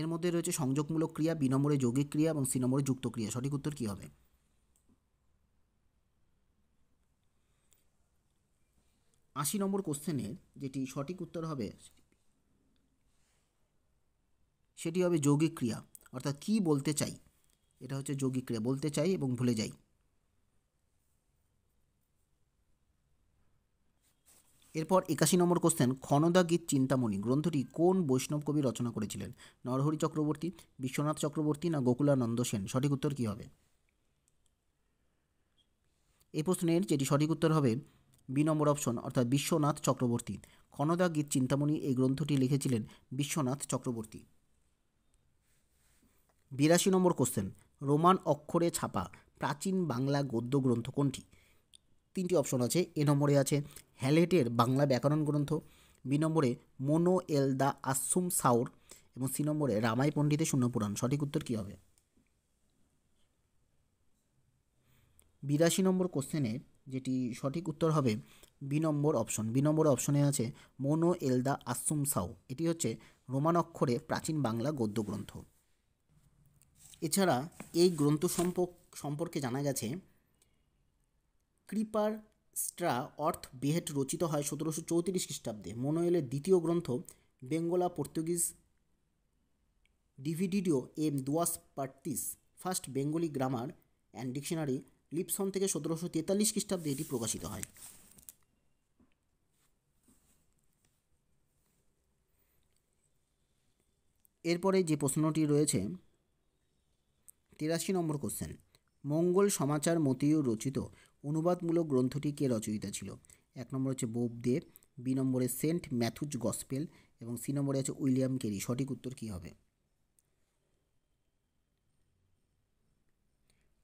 এর মধ্যে রয়েছে সংযোগমূলক ক্রিয়া বিনম্বরে যৌগিক ক্রিয়া এবং সি নম্বরে যুক্ত ক্রিয়া সঠিক উত্তর কী হবে আশি নম্বর কোশ্চেনের যেটি সঠিক উত্তর হবে সেটি হবে যৌগিক ক্রিয়া অর্থাৎ কি বলতে চাই এটা হচ্ছে যৌগিক ক্রিয়া বলতে চাই এবং ভুলে যাই এরপর একাশি নম্বর কোশ্চেন খনদা গীত চিন্তামণি গ্রন্থটি কোন বৈষ্ণব কবি রচনা করেছিলেন নরহরি চক্রবর্তী বিশ্বনাথ চক্রবর্তী না গোকুলানন্দ সেন সঠিক উত্তর কী হবে এই প্রশ্নের যেটি সঠিক উত্তর হবে বি নম্বর অপশন অর্থাৎ বিশ্বনাথ চক্রবর্তী খনদা গীত চিন্তামণি এই গ্রন্থটি লিখেছিলেন বিশ্বনাথ চক্রবর্তী বিরাশি নম্বর কোশ্চেন রোমান অক্ষরে ছাপা প্রাচীন বাংলা গদ্য গ্রন্থ কোনটি তিনটি অপশন আছে এ নম্বরে আছে হ্যালেটের বাংলা ব্যাকরণ গ্রন্থ বি নম্বরে Manoel da Assumpcao এবং সি নম্বরে রামাই পণ্ডিতে শূন্যপুরাণ সঠিক উত্তর কী হবে বিরাশি নম্বর কোশ্চেনের যেটি সঠিক উত্তর হবে B number option B number অপশনে আছে মোনো এলদা আসুম সাউ এটি হচ্ছে রোমান অক্ষরে প্রাচীন বাংলা গদ্য গ্রন্থ এছাড়া এই গ্রন্থ সম্পর্কে জানা গেছে ক্রিপার স্ট্রা অর্থ বিহেট রচিত হয় সতেরোশো চৌত্রিশ খ্রিস্টাব্দে মনোয়েলের দ্বিতীয় গ্রন্থ বেঙ্গলা পর্তুগিজ ডিভিডিডিও এম দুয়াস পার্টিস first Bengali grammar and dictionary Lisbon থেকে সতেরোশো তেতাল্লিশ খ্রিস্টাব্দে এটি প্রকাশিত হয় এরপরে যে প্রশ্নটি রয়েছে তিরাশি নম্বর কোশ্চেন মঙ্গল সমাচার মতিও রচিত অনুবাদমূলক গ্রন্থটি কে রচয়িতা ছিল এক নম্বর হচ্ছে বোবদেব বি নম্বরে সেন্ট ম্যাথুজ গসপেল এবং সি নম্বরে আছে উইলিয়াম কেরি সঠিক উত্তর কী হবে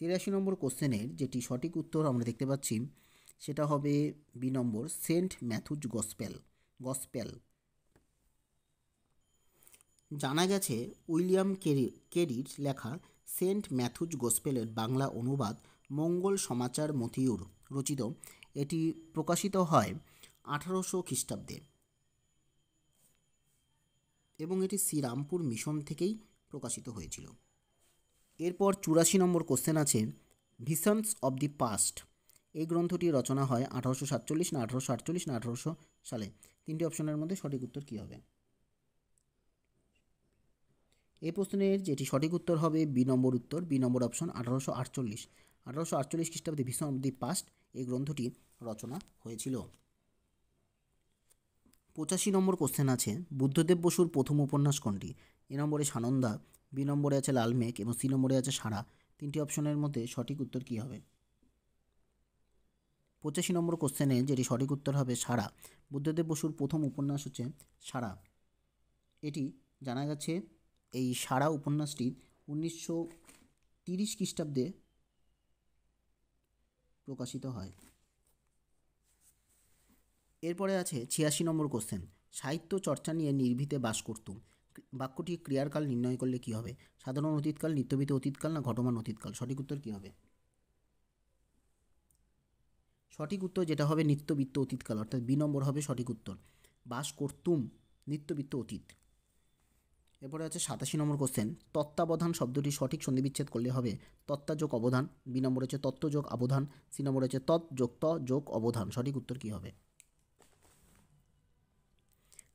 তিরাশি নম্বর কোশ্চেনের যেটি সঠিক উত্তর আমরা দেখতে পাচ্ছি সেটা হবে B number Saint Matthew's gospel gospel জানা গেছে উইলিয়াম কেরি কেরির লেখা সেন্ট ম্যাথুজ গোসপেলের বাংলা অনুবাদ মঙ্গল সমাচার মতিউর রচিত এটি প্রকাশিত হয় আঠারোশো খ্রিস্টাব্দে এবং এটি শ্রীরামপুর মিশন থেকেই প্রকাশিত হয়েছিল এরপর চুরাশি নম্বর কোশ্চেন আছে ভিশনস অব দি পাস্ট এই গ্রন্থটি রচনা হয় আঠারোশো সাতচল্লিশ না আঠারোশো আটচল্লিশ না আঠারোশো সালে তিনটি অপশনের মধ্যে সঠিক উত্তর কী হবে এই প্রশ্নের যেটি সঠিক উত্তর হবে বি নম্বর উত্তর বি নম্বর অপশন আঠারোশো আটচল্লিশ আঠারোশো আটচল্লিশ খ্রিস্টাব্দে ভিশন অব দি পাস্ট এই গ্রন্থটি রচনা হয়েছিল পঁচাশি নম্বর কোশ্চেন আছে বুদ্ধদেব বসুর প্রথম উপন্যাস কোনটি এ নম্বরে সানন্দা বি নম্বরে আছে লাল মেঘ এবং সি নম্বরে আছে সারা তিনটি অপশনের মধ্যে সঠিক উত্তর কী হবে পঁচাশি নম্বর কোশ্চেনে যেটি সঠিক উত্তর হবে সারা বুদ্ধদেব বসুর প্রথম উপন্যাস হচ্ছে সারা এটি জানা গেছে এই সারা উপন্যাসটি উনিশশো তিরিশ খ্রিস্টাব্দে প্রকাশিত হয় এরপরে আছে ছিয়াশি নম্বর কোশ্চেন সাহিত্য চর্চা নিয়ে নির্ভীতে বাস করতুম বাক্যটি ক্রিয়ার কাল নির্ণয় করলে কী হবে সাধারণ অতীতকাল নিত্যবিত অতীতকাল না ঘটমান অতীতকাল সঠিক উত্তর কী হবে সঠিক উত্তর যেটা হবে নিত্যবিত্ত অতীতকাল অর্থাৎ বি নম্বর হবে সঠিক উত্তর বাস করতুম নিত্যবিত্ত অতীত এরপরে আছে সাতাশি নম্বর কোশ্চেন তত্ত্বাবধান শব্দটি সঠিক সন্ধিবিচ্ছেদ করলে হবে তত্ত্বাযোগ অবধান বি নম্বর হচ্ছে তত্ত্বযোগ অবধান সি নম্বর হচ্ছে তৎ যোগ ত যোগ অবধান সঠিক উত্তর কী হবে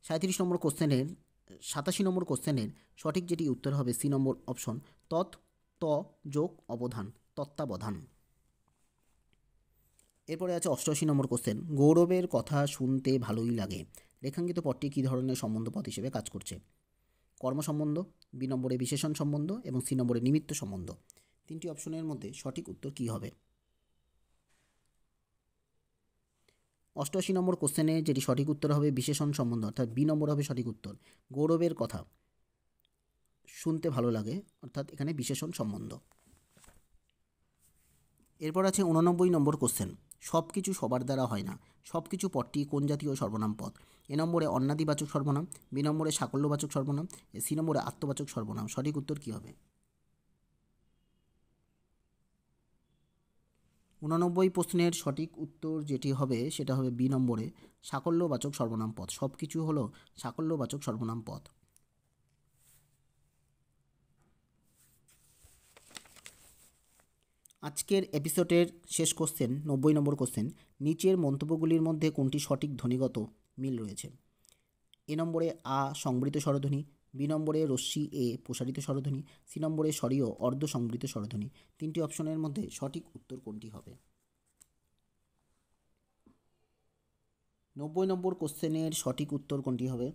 সাঁত্রিশ নম্বর কোশ্চেনের সাতাশি নম্বর কোশ্চেনের সঠিক যেটি উত্তর হবে সি নম্বর অপশন তৎ ত যোগ অবধান তত্ত্বাবধান এরপরে আছে অষ্টআশি নম্বর কোশ্চেন গৌরবের কথা শুনতে ভালোই লাগে রেখাঙ্কিত পদটি কী ধরনের সম্বন্ধ পথ হিসেবে কাজ করছে কর্ম সম্বন্ধ বি নম্বরে বিশেষণ সম্বন্ধ এবং সি নম্বরে নিমিত্ত সম্বন্ধ তিনটি অপশনের মধ্যে সঠিক উত্তর কী হবে অষ্টআশি নম্বর কোশ্চেনে যেটি সঠিক উত্তর হবে বিশেষণ সম্বন্ধে অর্থাৎ বি নম্বর হবে সঠিক উত্তর গৌরবের কথা শুনতে ভালো লাগে অর্থাৎ এখানে বিশেষণ সম্বন্ধ এরপর আছে উননব্বই নম্বর কোশ্চেন সব কিছু সবার দ্বারা হয় না সব কিছু পদটি কোন জাতীয় সর্বনাম পদ এ নম্বরে অন্নাদিবাচক সর্বনাম বি নম্বরে সাকল্যবাচক সর্বনাম সি নম্বরে আত্মবাচক সর্বনাম সঠিক উত্তর কী হবে উনানব্বই প্রশ্নের সঠিক উত্তর যেটি হবে সেটা হবে বি নম্বরে সাকল্যবাচক সর্বনাম পদ সব কিছু হলো সাকল্যবাচক সর্বনাম পদ আজকের এপিসোডের শেষ কোশ্চেন নব্বই নম্বর কোশ্চেন নিচের মন্তব্যগুলির মধ্যে কোনটি সঠিক ধ্বনিগত মিল রয়েছে এ নম্বরে আ সংবৃত স্বরধ্বনি বি নম্বরে রশ্মি এ প্রসারিত স্বরধ্বনি সি নম্বরে স্বরীয় অর্ধ সংবৃত স্বরধ্বনি তিনটি অপশনের মধ্যে সঠিক উত্তর কোনটি হবে নব্বই নম্বর কোশ্চেনের সঠিক উত্তর কোনটি হবে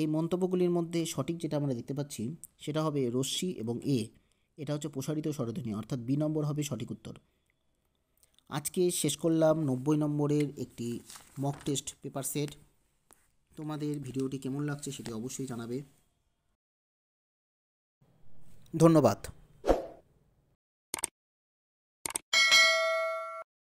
এই মন্তব্যগুলির মধ্যে সঠিক যেটা আমরা দেখতে পাচ্ছি সেটা হবে রশ্মি এবং এ এটা হচ্ছে প্রসারিত স্বরধ্বনি অর্থাৎ বি নম্বর হবে সঠিক উত্তর আজকে শেষ করলাম নব্বই নম্বরের একটি মক টেস্ট পেপার সেট তোমাদের ভিডিওটি কেমন লাগছে সেটি অবশ্যই জানাবে ধন্যবাদ